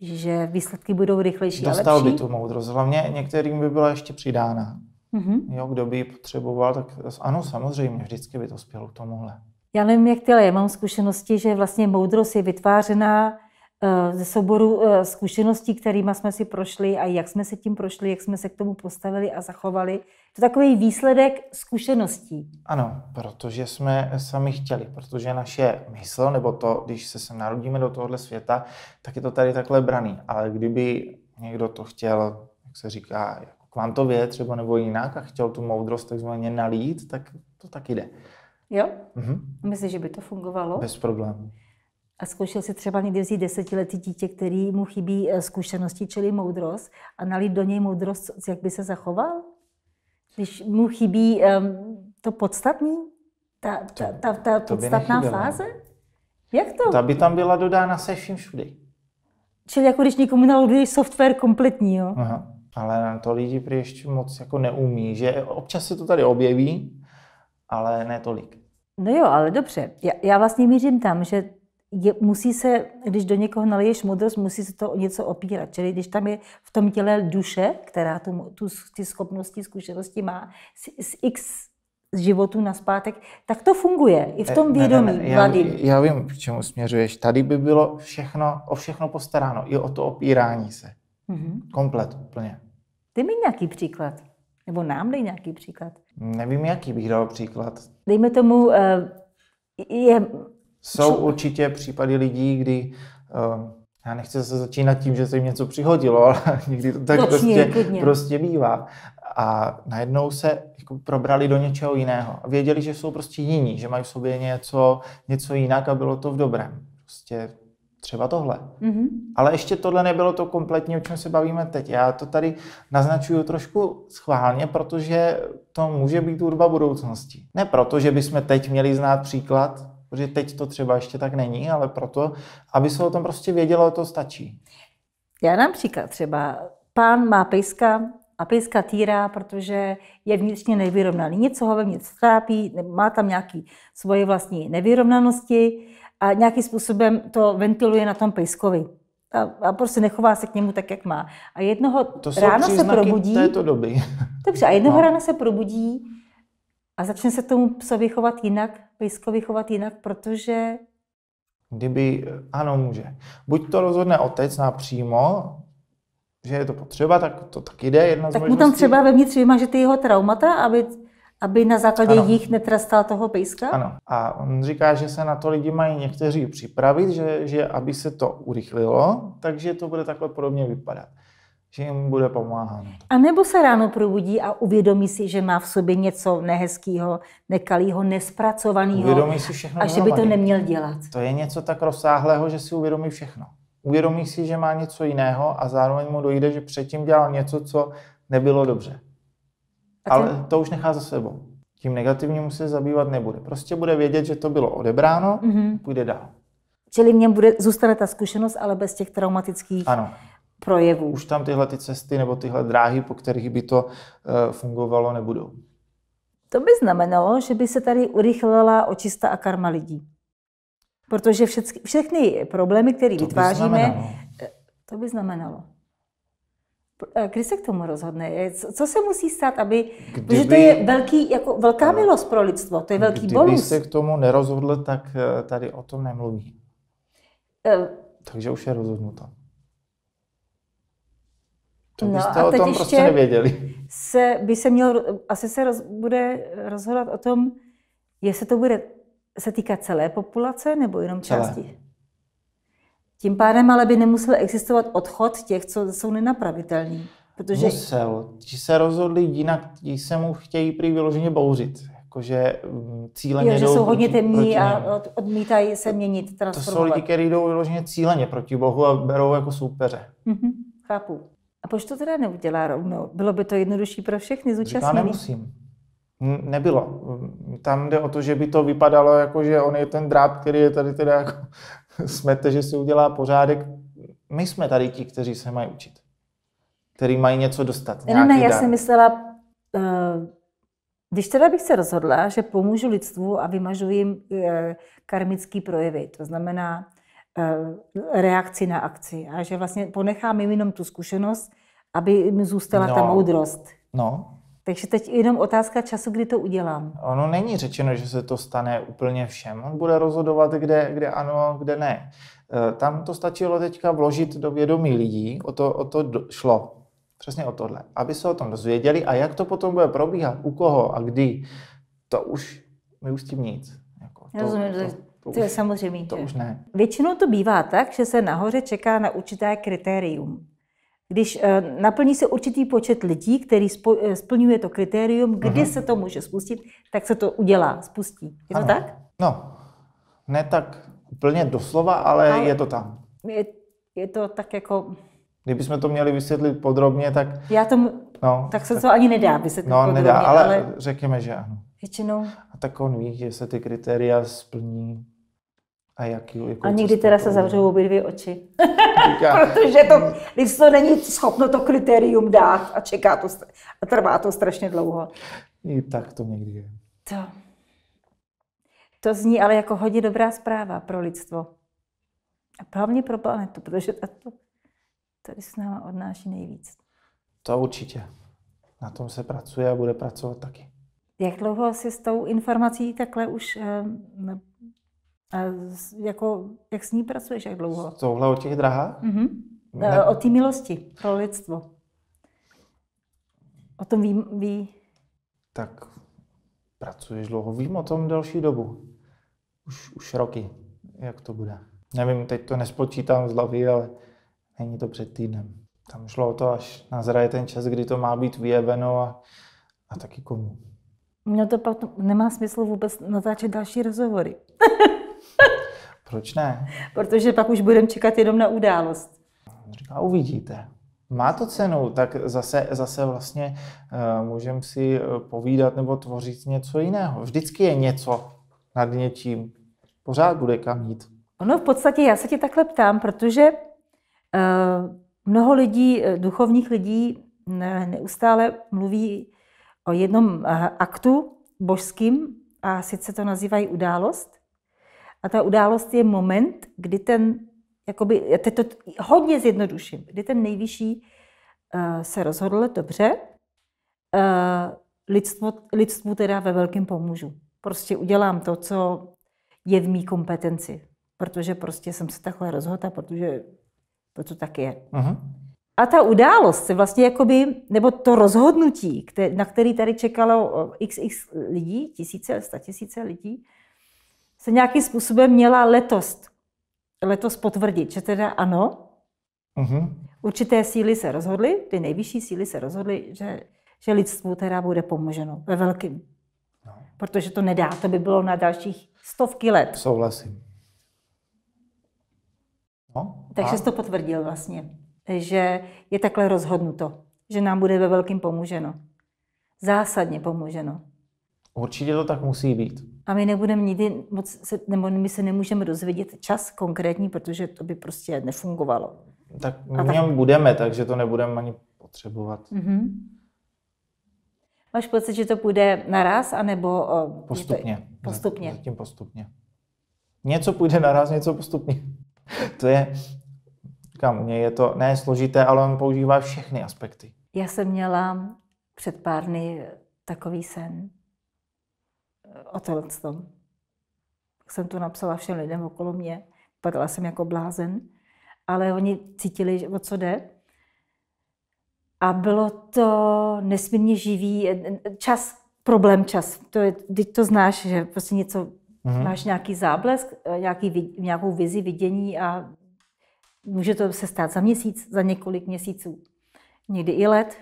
že výsledky budou rychlejší Dostal a lepší? by tu moudrost. Hlavně některým by byla ještě přidána. Mm-hmm. Jo, kdo by ji potřeboval, tak ano, samozřejmě, vždycky by to spělo k tomuhle. Já nevím, jak ty, ale já mám zkušenosti, že vlastně moudrost je vytvářená Eh, ze souboru eh, zkušeností, kterými jsme si prošli a jak jsme se tím prošli, jak jsme se k tomu postavili a zachovali. To je takový výsledek zkušeností. Ano, protože jsme sami chtěli, protože naše mysl, nebo to, když se sem narodíme do tohohle světa, tak je to tady takhle braný. Ale kdyby někdo to chtěl, jak se říká, jako kvantově třeba nebo jinak a chtěl tu moudrost takzvaně nalít, tak to tak jde. Jo? Mhm. Myslíš, že by to fungovalo? Bez problémů a zkoušel si třeba někdy vzít desetiletý dítě, který mu chybí eh, zkušenosti, čili moudrost, a nalít do něj moudrost, jak by se zachoval? Když mu chybí um, to podstatný, ta, ta, ta, ta to, to podstatná fáze? Jak to? Ta by tam byla dodána se vším všudy. Čili jako když někomu naloduješ software kompletní, jo? Aha. Ale na to lidi prý ještě moc jako neumí, že občas se to tady objeví, ale ne tolik. No jo, ale dobře. Já, já vlastně mířím tam, že je, musí se, když do někoho naliješ moudrost, musí se to o něco opírat. Čili když tam je v tom těle duše, která tu, tu, ty schopnosti, zkušenosti má z, z x životů na zpátek, tak to funguje i v tom vědomí ne, ne, ne, já, Já vím, k čemu směřuješ. Tady by bylo všechno, o všechno postaráno, i o to opírání se. Mm-hmm. Komplet, úplně. Dej mi nějaký příklad. Nebo nám dej nějaký příklad. Nevím, jaký bych dal příklad. Dejme tomu, eh, je jsou určitě případy lidí, kdy eh, já nechci se začínat tím, že se jim něco přihodilo, ale *laughs* někdy to tak Točně, no, prostě, prostě bývá. A najednou se jako probrali do něčeho jiného. A věděli, že jsou prostě jiní, že mají v sobě něco, něco jinak a bylo to v dobrém. Prostě třeba tohle. Mm-hmm. Ale ještě tohle nebylo to kompletní, o čem se bavíme teď. Já to tady naznačuju trošku schválně, protože to může být urba budoucnosti. Ne proto, že bychom teď měli znát příklad, protože teď to třeba ještě tak není, ale proto, aby se o tom prostě vědělo, to stačí. Já nám příklad třeba. Pán má pejska a pejska týrá, protože je vnitřně nevyrovnaný. Něco ho mně trápí, má tam nějaké svoje vlastní nevyrovnanosti a nějakým způsobem to ventiluje na tom pejskovi. A, a prostě nechová se k němu tak, jak má. A jednoho to ráno se probudí... to doby. Dobře, a jednoho no. ráno se probudí a začne se tomu psovi chovat jinak, pejskovi chovat jinak, protože... Kdyby, ano, může. Buď to rozhodne otec napřímo, že je to potřeba, tak to tak jde. Jedna tak z mu tam třeba vevnitř vymaže ty jeho traumata, aby, aby na základě ano. jich netrestal toho pejska? Ano. A on říká, že se na to lidi mají někteří připravit, že, že aby se to urychlilo, takže to bude takhle podobně vypadat že jim bude pomáhat? A nebo se ráno probudí a uvědomí si, že má v sobě něco nehezkého, nekalého, nespracovaného. Uvědomí si všechno. A že by to neměl dělat. To je něco tak rozsáhlého, že si uvědomí všechno. Uvědomí si, že má něco jiného a zároveň mu dojde, že předtím dělal něco, co nebylo dobře. Ten... Ale to už nechá za sebou. Tím negativním se zabývat nebude. Prostě bude vědět, že to bylo odebráno, mm-hmm. půjde dál. Čili mě bude, zůstane ta zkušenost, ale bez těch traumatických ano projevů. Už tam tyhle ty cesty nebo tyhle dráhy, po kterých by to eh, fungovalo, nebudou. To by znamenalo, že by se tady urychlila očista a karma lidí. Protože všechny, všechny problémy, které to vytváříme, by eh, to by znamenalo. Eh, kdy se k tomu rozhodne? Co se musí stát, aby... Kdyby, protože to je velký, jako velká milost pro lidstvo, to je velký kdyby bonus. Kdyby se k tomu nerozhodl, tak tady o tom nemluví. Uh, Takže už je rozhodnuto. To byste no, a o tom prostě nevěděli. Se, by se měl, asi se roz, bude rozhodovat o tom, jestli to bude se týkat celé populace nebo jenom celé. části. Tím pádem ale by nemusel existovat odchod těch, co jsou nenapravitelní. Protože... Musel. Ti se rozhodli jinak, ti se mu chtějí prý vyloženě bouřit. Jakože mm, cíleně jo, že jsou hodně temní a odmítají se měnit, transformovat. To jsou lidi, kteří jdou vyloženě cíleně proti Bohu a berou jako soupeře. Mm-hmm, chápu proč to teda neudělá rovnou? Bylo by to jednodušší pro všechny zúčastnění? Já nemusím. Nebylo. Tam jde o to, že by to vypadalo jako, že on je ten drát, který je tady teda jako *laughs* smete, že si udělá pořádek. My jsme tady ti, kteří se mají učit. Který mají něco dostat. Ne, ne, já jsem myslela, eh, když teda bych se rozhodla, že pomůžu lidstvu a vymažu jim eh, karmický projevy, to znamená eh, reakci na akci a že vlastně ponechám jim jenom tu zkušenost, aby jim zůstala no, ta moudrost. No. Takže teď jenom otázka času, kdy to udělám. Ono není řečeno, že se to stane úplně všem. On bude rozhodovat, kde, kde ano, kde ne. E, tam to stačilo teďka vložit do vědomí lidí, o to, o to šlo. Přesně o tohle. Aby se o tom dozvěděli a jak to potom bude probíhat, u koho a kdy, to už, my už s tím nic. Jako, to, Rozumím, to, to, to je samozřejmě. To už ne. Většinou to bývá tak, že se nahoře čeká na určité kritérium. Když eh, naplní se určitý počet lidí, který eh, splňuje to kritérium, kdy mm se to může spustit, tak se to udělá, spustí. Je to ano. tak? No, ne tak úplně doslova, ale, ale je to tam. Je, je to tak jako... Kdybychom to měli vysvětlit podrobně, tak... Já tomu. no, tak se tak, to ani nedá vysvětlit No, podrobně, nedá, ale, ale řekněme, že ano. Většinou. A tak on ví, že se ty kritéria splní a, jak, jako a někdy teda se zavřou obě dvě oči. *laughs* Protože to, když to není schopno to kritérium dát a čeká to a trvá to strašně dlouho. I tak to někdy je. To, to zní ale jako hodně dobrá zpráva pro lidstvo. A hlavně pro planetu, protože ta to tady s náma odnáší nejvíc. To určitě. Na tom se pracuje a bude pracovat taky. Jak dlouho si s tou informací takhle už um, a jako, jak s ní pracuješ, jak dlouho? S touhle o těch drahá? Mm-hmm. Ne. Eh, o té milosti pro lidstvo. O tom vím, ví. Tak pracuješ dlouho. Vím o tom delší dobu. Už, už roky, jak to bude. Nevím, teď to nespočítám z hlavy, ale není to před týdnem. Tam šlo o to, až nazraje ten čas, kdy to má být vyjeveno a, a taky komu. Mně to pak nemá smysl vůbec natáčet další rozhovory. *laughs* Proč ne? Protože pak už budeme čekat jenom na událost. Říká, uvidíte. Má to cenu, tak zase, zase vlastně uh, eh, můžeme si eh, povídat nebo tvořit něco jiného. Vždycky je něco nad něčím. Pořád bude kam jít. Ono v podstatě, já se tě takhle ptám, protože uh, mnoho lidí, duchovních lidí, ne, neustále mluví o jednom aktu božským, a sice to nazývají událost. A ta událost je moment, kdy ten, jakoby, já teď to hodně zjednoduším, kdy ten nejvyšší uh, se rozhodl dobře, uh, lidstvo, lidstvu teda ve velkém pomůžu. Prostě udělám to, co je v mý kompetenci, protože prostě jsem se takhle rozhodla, protože proto tak je. Uh-huh. A ta událost se vlastně jakoby, nebo to rozhodnutí, na který tady čekalo xx eh, lidí, tisíce, sta tisíce lidí, se nějakým způsobem měla letos, letos potvrdit, že teda ano. Uh-huh. Určité síly se rozhodly, ty nejvyšší síly se rozhodly, že, že lidstvu teda bude pomoženo ve velkým. No. Protože to nedá, to by bylo na dalších stovky let. Souhlasím. No, Takže jsi to potvrdil vlastně, že je takhle rozhodnuto, že nám bude ve velkým pomoženo. Zásadně pomoženo. Určitě to tak musí být. A my nebudeme nikdy moc, se, nebo my se nemůžeme dozvědět čas konkrétní, protože to by prostě nefungovalo. Tak my A tak... budeme, takže to nebudeme ani potřebovat. Mm-hmm. Máš pocit, že to půjde naraz, anebo... postupně. To, postupně. Zatím postupně. Něco půjde naraz, něco postupně. *laughs* to je, kam mě je to, ne složité, ale on používá všechny aspekty. Já jsem měla před pár dny takový sen o tom. Jsem to napsala všem lidem okolo mě. Padala jsem jako blázen, ale oni cítili, o co jde. A bylo to nesmírně živý eh, čas, problém čas. To je, teď to znáš, že prostě něco, mm-hmm. máš nějaký záblesk, eh, nějaký, nějakou vizi, vidění a může to se stát za měsíc, za několik měsíců. Někdy i let,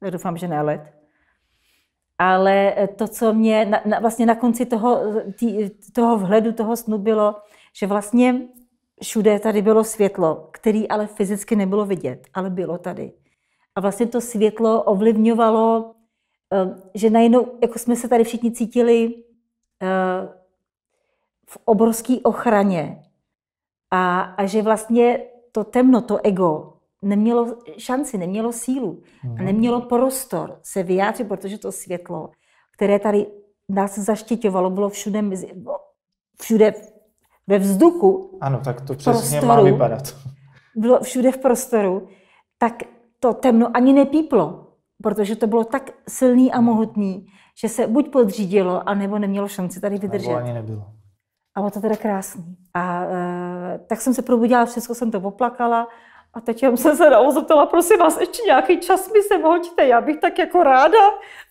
já doufám, že ne let. Ale eh, to, co mě na, na, vlastně na konci toho, eh, tý, toho vhledu, toho snu bylo, že vlastně všude tady bylo světlo, který ale fyzicky nebylo vidět, ale bylo tady. A vlastně to světlo ovlivňovalo, eh, že najednou jako jsme se tady všichni cítili v obrovské ochraně. A, a že vlastně to temno, to ego, nemělo šanci, nemělo sílu a mhm. nemělo prostor se vyjádřit, protože to světlo, které tady nás zaštiťovalo, bylo všude, mezi všude ve vzduchu. Ano, tak to přesně prostoru, má vypadat. Bylo všude v prostoru, tak to temno ani nepíplo, protože to bylo tak silný a mhm. mohutný, že se buď podřídilo, anebo nemělo šanci tady vydržet. Nebo ani nebylo. A bylo to teda krásný. A e, tak jsem se probudila, všechno jsem to poplakala a teď jsem se na zeptala, prosím vás, ještě nějaký čas mi se hoďte, já bych tak jako ráda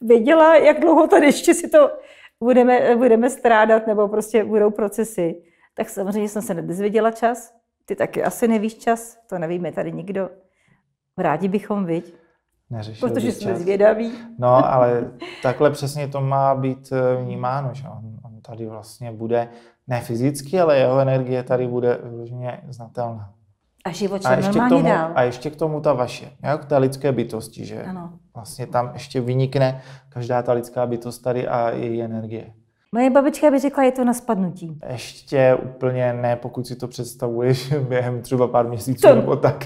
věděla, jak dlouho tady ještě si to budeme, budeme strádat, nebo prostě budou procesy. Tak samozřejmě jsem se nedozvěděla čas, ty taky asi nevíš čas, to nevíme tady nikdo. Rádi bychom, viď? Neřešil Protože jsme čas. zvědaví. No, ale takhle přesně to má být eh, vnímáno, že on, on tady vlastně bude, ne fyzicky, ale jeho energie tady bude vyloženě znatelná. A život a ještě, k tomu, dál. a ještě k tomu ta vaše, jak té lidské bytosti, že ano. vlastně tam ještě vynikne každá ta lidská bytost tady a její energie. Moje babička by řekla, je to na spadnutí. Ještě úplně ne, pokud si to představuješ *laughs* během třeba pár měsíců to... nebo tak.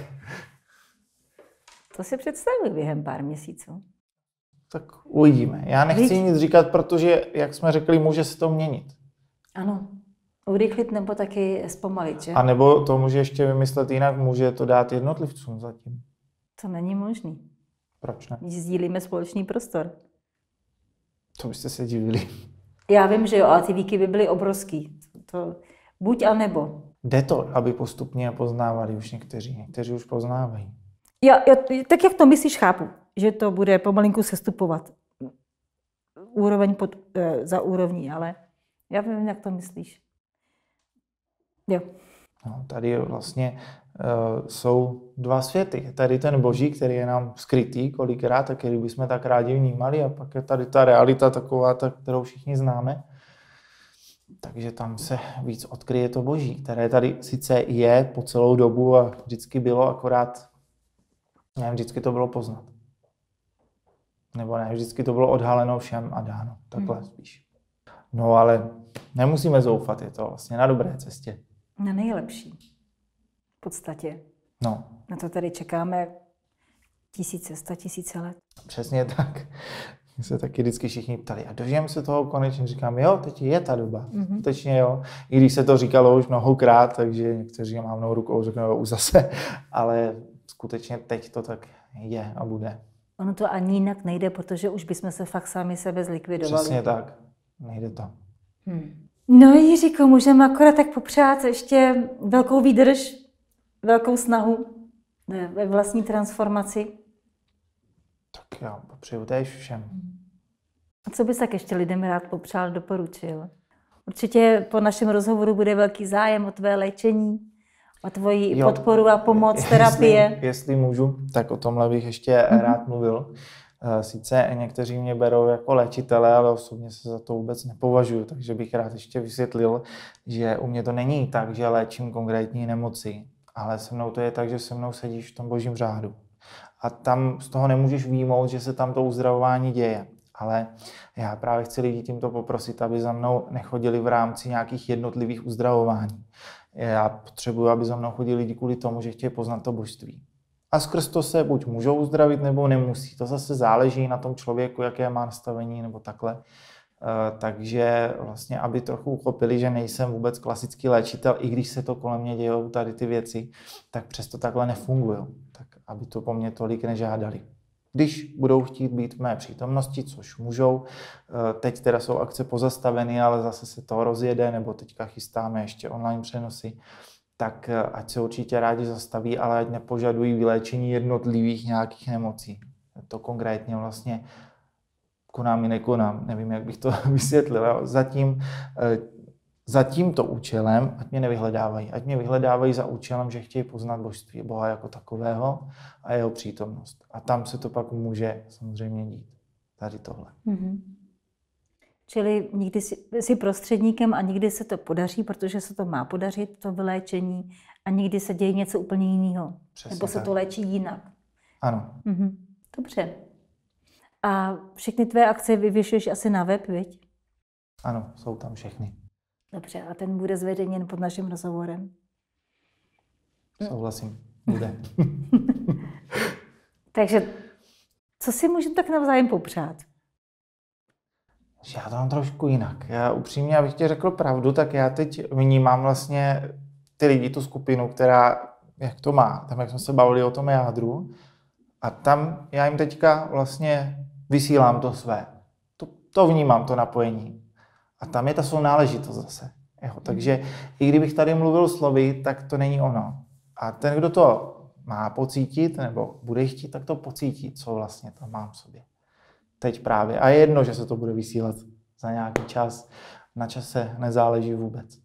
To si představuji během pár měsíců. Tak uvidíme. Já nechci Víč? nic říkat, protože, jak jsme řekli, může se to měnit. Ano urychlit nebo taky zpomalit, že? A nebo to může ještě vymyslet jinak, může to dát jednotlivcům zatím. To není možný. Proč ne? Když sdílíme společný prostor. To byste se divili. Já vím, že jo, ale ty výky by byly obrovský. To, to, buď a nebo. Jde to, aby postupně poznávali už někteří. Někteří už poznávají. Já, já, tak jak to myslíš, chápu, že to bude pomalinku sestupovat. Úroveň pod, e, za úrovní, ale já vím, jak to myslíš. Jo. No, tady vlastně uh, jsou dva světy. Tady ten boží, který je nám skrytý kolikrát a který bychom tak rádi vnímali a pak je tady ta realita taková, ta, kterou všichni známe. Takže tam se víc odkryje to boží, které tady sice je po celou dobu a vždycky bylo, akorát ne, vždycky to bylo poznat. Nebo ne, vždycky to bylo odhaleno všem a dáno. Takhle hmm. spíš. No ale nemusíme zoufat, je to vlastně na dobré cestě na nejlepší. V podstatě. No. Na to tady čekáme tisíce, sta tisíce let. Přesně tak. My se taky vždycky všichni ptali, a dožijeme se toho konečně? Říkám, jo, teď je ta doba. Mm-hmm. Tečně jo. I když se to říkalo už mnohokrát, takže někteří mnou rukou řeknou, už zase. Ale skutečně teď to tak je a bude. Ono to ani jinak nejde, protože už bychom se fakt sami sebe zlikvidovali. Přesně tak. Nejde to. Hmm. No Jiříko, jako můžeme akorát tak popřát ještě velkou výdrž, velkou snahu ne, ve vlastní transformaci. Tak já popřeju též všem. A co bys tak ještě lidem rád popřál, doporučil? Určitě po našem rozhovoru bude velký zájem o tvé léčení, o tvoji jo, podporu a pomoc, *laughs* jestli, terapie. Jestli můžu, tak o tomhle bych ještě mm-hmm. rád mluvil. Eh, sice někteří mě berou jako léčitele, ale osobně se za to vůbec nepovažuji, takže bych rád ještě vysvětlil, že u mě to není tak, že léčím konkrétní nemoci, ale se mnou to je tak, že se mnou sedíš v tom božím řádu. A tam z toho nemůžeš výmout, že se tam to uzdravování děje. Ale já právě chci lidi tímto poprosit, aby za mnou nechodili v rámci nějakých jednotlivých uzdravování. Já potřebuji, aby za mnou chodili lidi kvůli tomu, že chtějí poznat to božství a skrz to se buď můžou uzdravit, nebo nemusí. To zase záleží na tom člověku, jaké má nastavení nebo takhle. Eh, takže vlastně, aby trochu uchopili, že nejsem vůbec klasický léčitel, i když se to kolem mě dějou tady ty věci, tak přesto takhle nefungují. Tak aby to po mně tolik nežádali. Když budou chtít být v mé přítomnosti, což můžou, eh, teď teda jsou akce pozastaveny, ale zase se to rozjede, nebo teďka chystáme ještě online přenosy, tak eh, ať se určitě rádi zastaví, ale ať nepožadují vyléčení jednotlivých nějakých nemocí. To konkrétně vlastně konám i nekonám. Nevím, jak bych to *laughs* vysvětlil. Zatím, eh, za tímto účelem, ať mě nevyhledávají. Ať mě vyhledávají za účelem, že chtějí poznat božství Boha jako takového a jeho přítomnost. A tam se to pak může samozřejmě dít. Tady tohle. Mm-hmm. Čili nikdy si prostředníkem a nikdy se to podaří, protože se to má podařit, to vyléčení, a nikdy se děje něco úplně jiného. Přesně nebo se tak. to léčí jinak. Ano. Mhm. Dobře. A všechny tvé akce vyvěšuješ asi na web, viď? Ano, jsou tam všechny. Dobře, a ten bude zveřejněn pod naším rozhovorem. Mm. Souhlasím, bude. *laughs* Takže co si můžeme tak navzájem popřát? já to mám trošku jinak. Já upřímně, abych ti řekl pravdu, tak já teď vnímám vlastně ty lidi, tu skupinu, která, jak to má, tam jak jsme se bavili o tom jádru, a tam já jim teďka vlastně vysílám to své. To, to vnímám, to napojení. A tam je ta náležitost zase. Jo, takže i kdybych tady mluvil slovy, tak to není ono. A ten, kdo to má pocítit nebo bude chtít, tak to pocítí, co vlastně tam mám v sobě teď právě. A je jedno, že se to bude vysílat za nějaký čas. Na čase nezáleží vůbec.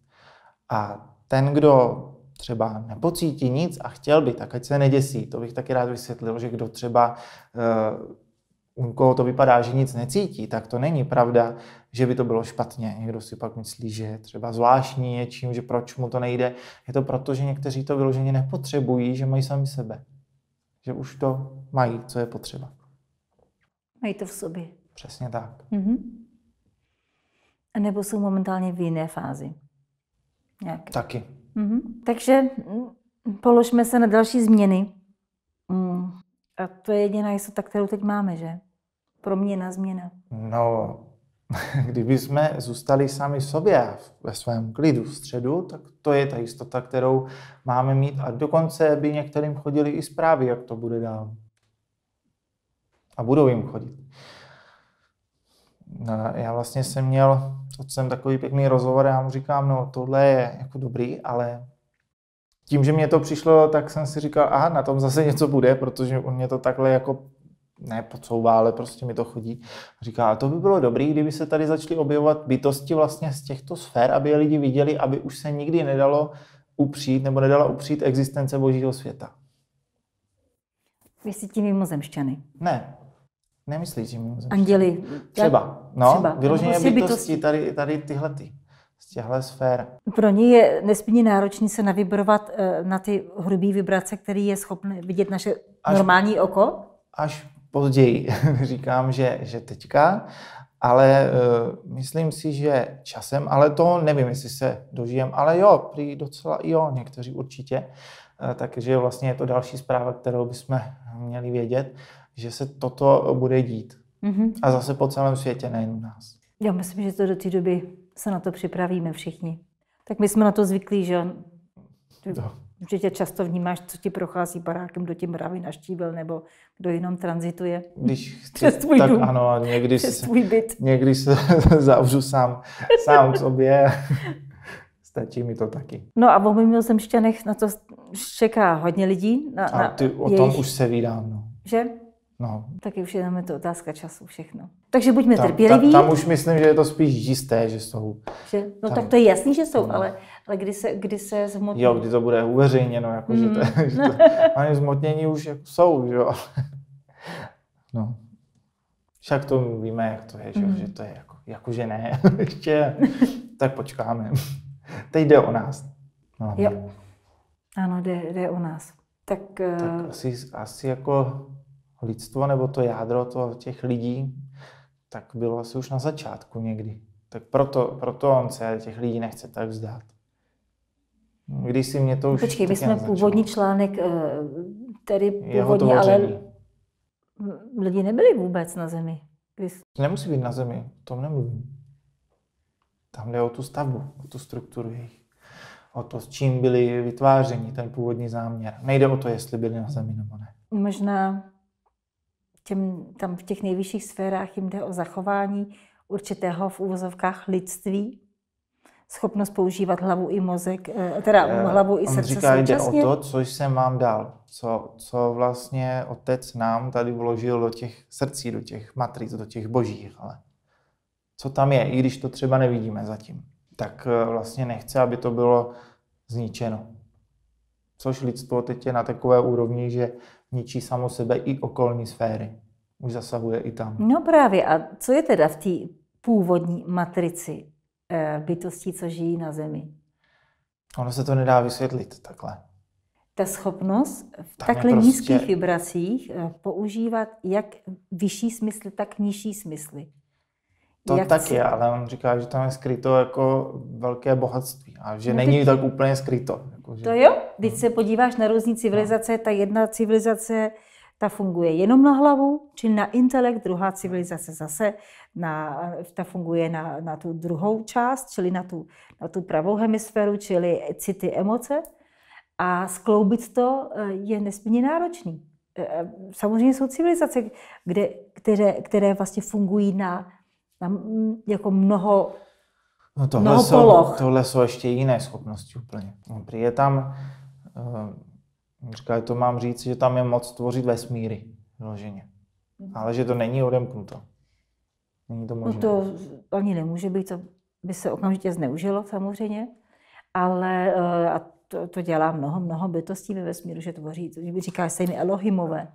A ten, kdo třeba nepocítí nic a chtěl by, tak ať se neděsí. To bych taky rád vysvětlil, že kdo třeba eh, u koho to vypadá, že nic necítí, tak to není pravda, že by to bylo špatně. Někdo si pak myslí, že je třeba zvláštní něčím, že proč mu to nejde. Je to proto, že někteří to vyloženě nepotřebují, že mají sami sebe. Že už to mají, co je potřeba. Mají to v sobě. Přesně tak. Mm-hmm. A nebo jsou momentálně v jiné fázi. Nějaké. Taky. Mm-hmm. Takže mm, položme se na další změny. Mm. A to je jediná jistota, kterou teď máme, že? pro mě na změna. No, *laughs* kdyby jsme zůstali sami sobě ve svém klidu v středu, tak to je ta jistota, kterou máme mít a dokonce by některým chodili i zprávy, jak to bude dál a budou jim chodit. No, já vlastně jsem měl jsem takový pěkný rozhovor a já mu říkám, no tohle je jako dobrý, ale tím, že mě to přišlo, tak jsem si říkal, aha, na tom zase něco bude, protože on mě to takhle jako ne podsouvá, ale prostě mi to chodí. Říká, a to by bylo dobré, kdyby se tady začaly objevovat bytosti vlastně z těchto sfér, aby je lidi viděli, aby už se nikdy nedalo upřít nebo nedala upřít existence božího světa. Vy jste tím mimozemšťany? Ne, Nemyslíš, že mimozemšťané? Anděli. Třeba. No, třeba. vyloženě prostě bytosti, bytosti tady, tady tyhle ty z těchto sfér. Pro ně je nesmírně náročné se navibrovat eh, na ty hrubé vibrace, které je schopné vidět naše až, normální oko? Až později *laughs* říkám, že, že teďka, ale uh, myslím si, že časem, ale to nevím, jestli se dožijem, ale jo, prý docela jo, někteří určitě, uh, takže vlastně je to další zpráva, kterou bychom měli vědět že se toto bude dít. Mm-hmm. A zase po celém světě, nejen u nás. Já myslím, že to do té doby se na to připravíme všichni. Tak my jsme na to zvyklí, že to. Určitě no. často vnímáš, co ti prochází barákem, kdo ti mravy naštívil, nebo kdo jenom transituje. Když *laughs* chci, přes tvůj tak dům, ano, a někdy, přes tvůj byt. někdy se *laughs* zavřu sám, sám k sobě. *laughs* Stačí mi to taky. No a o mimozemšťanech na to čeká hodně lidí. Na, a ty, na o tom jejich, už se vydám. no. Že? No. Taky už jenom je to otázka času, všechno. Takže buďme tam, trpěliví. Tam, tam už myslím, že je to spíš jisté, že jsou. Že, no tam. tak to je jasný, že jsou, no. ale, ale kdy se, kdy se zmotní... Jo, kdy to bude uveřejněno, jako, mm. *laughs* že, to, že *laughs* to, ani zmotnění už jako jsou, že jo. no. Však to víme, jak to je, že, mm. že to je jako, jako že ne, *laughs* ještě, tak počkáme. Teď jde o nás. No, jo. Ano, jde, jde o nás. Tak, eh, tak asi, asi jako lidstvo nebo to jádro to, těch lidí, tak bylo asi už na začátku někdy. Tak proto, proto on se těch lidí nechce tak vzdát. Když si mě to už... Počkej, my jsme původní článek, eh, tedy původní, ale lidi nebyli vůbec na zemi. Když... Nemusí být na zemi, o tom nemluvím. Tam jde o tu stavbu, o tu strukturu jejich. O to, s čím byli vytvářeni, ten původní záměr. Nejde o to, jestli byli na zemi nebo ne. Možná těm, tam v těch nejvyšších sférách jim jde o zachování určitého v úvozovkách lidství, schopnost používat hlavu i mozek, eh, teda uh, hlavu i srdce říká, současně. jde o to, co jsem vám dal, co, co vlastně otec nám tady vložil do těch srdcí, do těch matric, do těch božích, ale co tam je, i když to třeba nevidíme zatím, tak eh, vlastně nechce, aby to bylo zničeno. Což lidstvo teď je na takové úrovni, že ničí samo sebe i okolní sféry. Už zasahuje i tam. No právě. A co je teda v té původní matrici eh, bytostí, co žijí na Zemi? Ono se to nedá vysvětlit takhle. Ta schopnost v tam takhle prostě... nízkých vibracích eh, používat jak vyšší smysly, tak nižší smysly. To jak taky, si... ale on říká, že tam je skryto jako velké bohatství a že no není teď... tak úplně skryto. Jako, že... To jo, když se podíváš na různé civilizace, no. ta jedna civilizace, ta funguje jenom na hlavu, či na intelekt, druhá civilizace zase na, ta funguje na, na tu druhou část, čili na tu, na tu pravou hemisféru, čili city, emoce. A skloubit to eh, je nesmírně náročný. Eh, eh, samozřejmě jsou civilizace, kde, které, které vlastně fungují na na mm, jako mnoho No tohle, mnoho jsou, poloh. tohle jsou ještě jiné schopnosti úplně. Je tam, eh, říká, to mám říct, že tam je moc tvořit vesmíry, vloženě. Mhm. Ale že to není odemknuto. Není to no možné. No to ani nemůže být, to by se okamžitě zneužilo samozřejmě, ale eh, a to, to dělá mnoho, mnoho bytostí ve vesmíru, že tvoří, říká se jim Elohimové.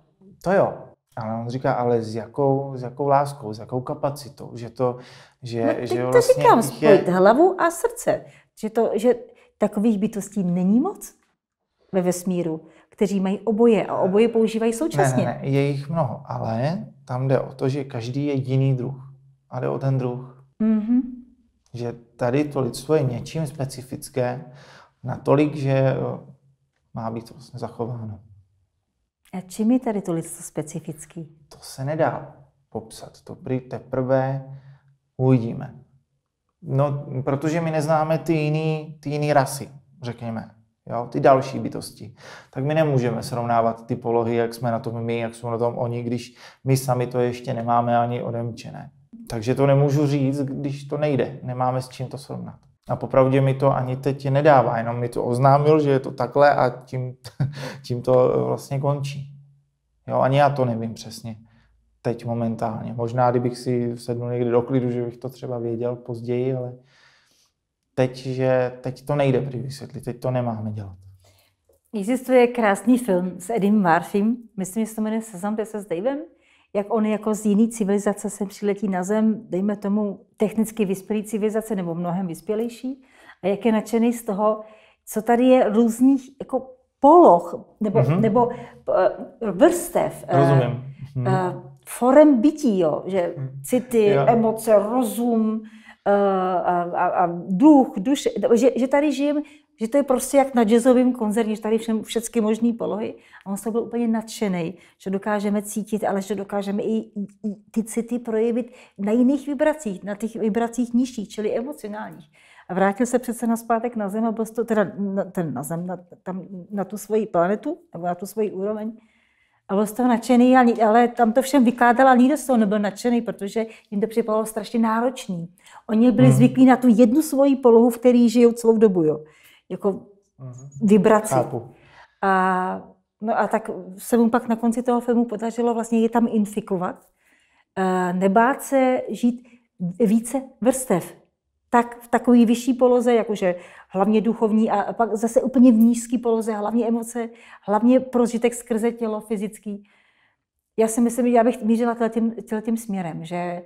To jo, ale on říká, ale s jakou, s jakou láskou, s jakou kapacitou, že to, že, no, že to vlastně říkám, spojit je... hlavu a srdce, že, to, že takových bytostí není moc ve vesmíru, kteří mají oboje a oboje používají současně. Ne, ne, ne, je jich mnoho, ale tam jde o to, že každý je jiný druh a jde o ten druh. Mm-hmm. Že tady to lidstvo je něčím specifické natolik, že eh, má být to vlastně zachováno. A čím je tady to lidstvo specifický? To se nedá popsat. To teprve uvidíme. No, protože my neznáme ty jiný, ty jiný rasy, řekněme. Jo, ty další bytosti. Tak my nemůžeme srovnávat ty polohy, jak jsme na tom my, jak jsou na tom oni, když my sami to ještě nemáme ani odemčené. Takže to nemůžu říct, když to nejde. Nemáme s čím to srovnat. A popravdě mi to ani teď nedává, jenom mi to oznámil, že je to takhle a tím, *laughs* tím to eh, vlastně končí. Jo, ani já to nevím přesně teď momentálně. Možná, kdybych si sednul někdy do klidu, že bych to třeba věděl později, ale teď, že teď to nejde prý vysvětlit, teď to nemáme dělat. Existuje krásný film s Edim Murphym, myslím, že se to jmenuje Sezam se s Davem, jak on jako z jiný civilizace sem přiletí na zem, dejme tomu technicky vyspělý civilizace nebo mnohem vyspělejší, a jak je nadšený z toho, co tady je různých jako poloh nebo, mm-hmm. nebo uh, vrstev. Eh, Rozumím. Uh, mm. forem bytí, jo, že mhm. city, ja. emoce, rozum, a, a, a duch, duše, že, že tady žijeme že to je prostě jak na jazzovém koncertě, že tady všem, všechny možné polohy. A on se byl úplně nadšený, že dokážeme cítit, ale že dokážeme i, i, i ty city projevit na jiných vibracích, na těch vibracích nižších, čili emocionálních. A vrátil se přece na zpátek na Zem a byl to, teda na, ten na Zem, na, tam, na tu svoji planetu, nebo na tu svoji úroveň. A byl z toho nadšený, ale, ale tam to všem vykládala, nikdo z toho nebyl nadšený, protože jim to připadalo strašně náročný. Oni byli hmm. zvyklí na tu jednu svoji polohu, v které žijou celou dobu. Jo jako mhm. vibraci. Chápu. A, no a tak se mu pak na konci toho filmu podařilo vlastně je tam infikovat, nebát se žít více vrstev, tak v takové vyšší poloze, jakože hlavně duchovní a pak zase úplně v nízké poloze, hlavně emoce, hlavně prožitek skrze tělo fyzický. Já si myslím, že já bych mířila tím, tím směrem, že e,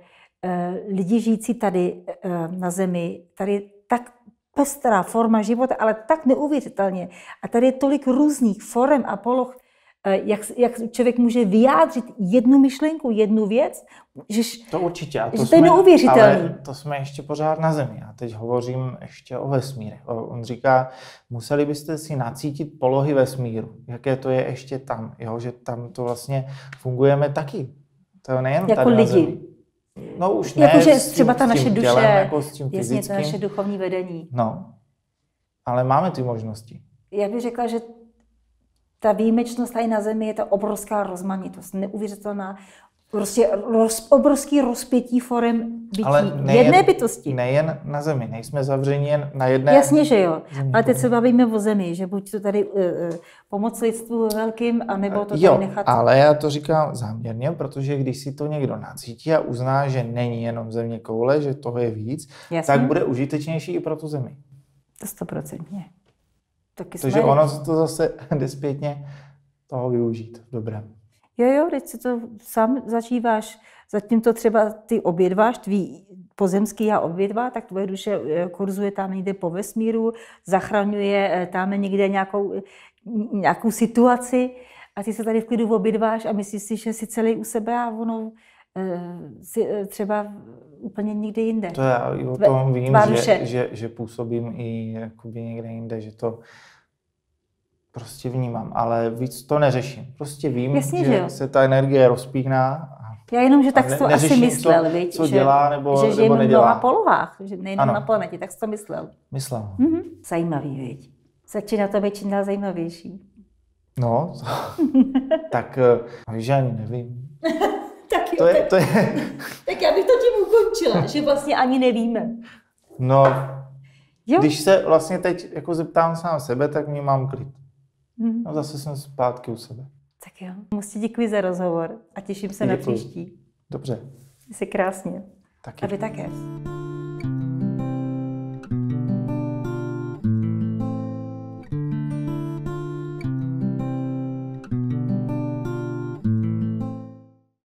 lidi žijící tady e, na zemi, tady tak pestrá forma života, ale tak neuvěřitelně. A tady je tolik různých forem a poloh, eh, jak, jak člověk může vyjádřit jednu myšlenku, jednu věc, že to určitě, a to, že jsme, to je neuvěřitelné. to jsme ještě pořád na Zemi. a teď hovořím ještě o vesmíru. On říká, museli byste si nacítit polohy vesmíru, jaké to je ještě tam, jo? že tam to vlastně fungujeme taky. To nejen jako tady lidi. Na zemi. No už ne. Jakože třeba ta naše duše, tělem, jako s tím jasně, fyzickým. to naše duchovní vedení. No, ale máme ty možnosti. Já bych řekla, že ta výjimečnost tady na Zemi je ta obrovská rozmanitost, neuvěřitelná prostě roz, obrovský rozpětí forem bytí Ale nejen, jedné bytosti. Nejen na Zemi, nejsme zavřeni jen na jedné Jasně, že jo. Zemi. Ale teď se bavíme o Zemi, že buď to tady uh, pomoc lidstvu velkým, anebo to jo, tady nechat. ale já to říkám záměrně, protože když si to někdo nacítí a uzná, že není jenom země koule, že toho je víc, Jasně. tak bude užitečnější i pro tu Zemi. To stoprocentně. Takže ono to zase *laughs* jde zpětně toho využít v Jo, jo, teď se to sám zažíváš. Zatímco třeba ty obědváš, tvý pozemský já obědvá, tak tvoje duše eh, kurzuje tam někde po vesmíru, zachraňuje eh, tam někde nějakou, eh, nějakou situaci a ty se tady v klidu obědváš a myslíš si, že jsi celý u sebe a ono si třeba úplně nikde jinde. To já o tom vím, že, že, že působím i někde jinde, že to prostě vnímám, ale víc to neřeším. Prostě vím, Jasně, že, že se ta energie rozpíná. Já jenom, že tak ne, to asi myslel, co, co že, dělá nebo, že, že nebo nedělá. na polohách, že nejenom ano. na planetě, tak to myslel. Myslel. Mhm. Zajímavý, viď? Začíná to být čím dál zajímavější. No, *laughs* tak eh, víš, ani nevím. *laughs* tak, jo, to je, tak, to je... *laughs* tak já bych to tím ukončila, že vlastně ani nevíme. No, jo. když se vlastně teď jako zeptám sám sebe, tak mě mám klid. Hmm. No zase jsem zpátky u sebe. Tak jo. Moc ti děkuji za rozhovor a těším se děkuji. na příští. Dobře. Jsi krásně. Taky. A vy také.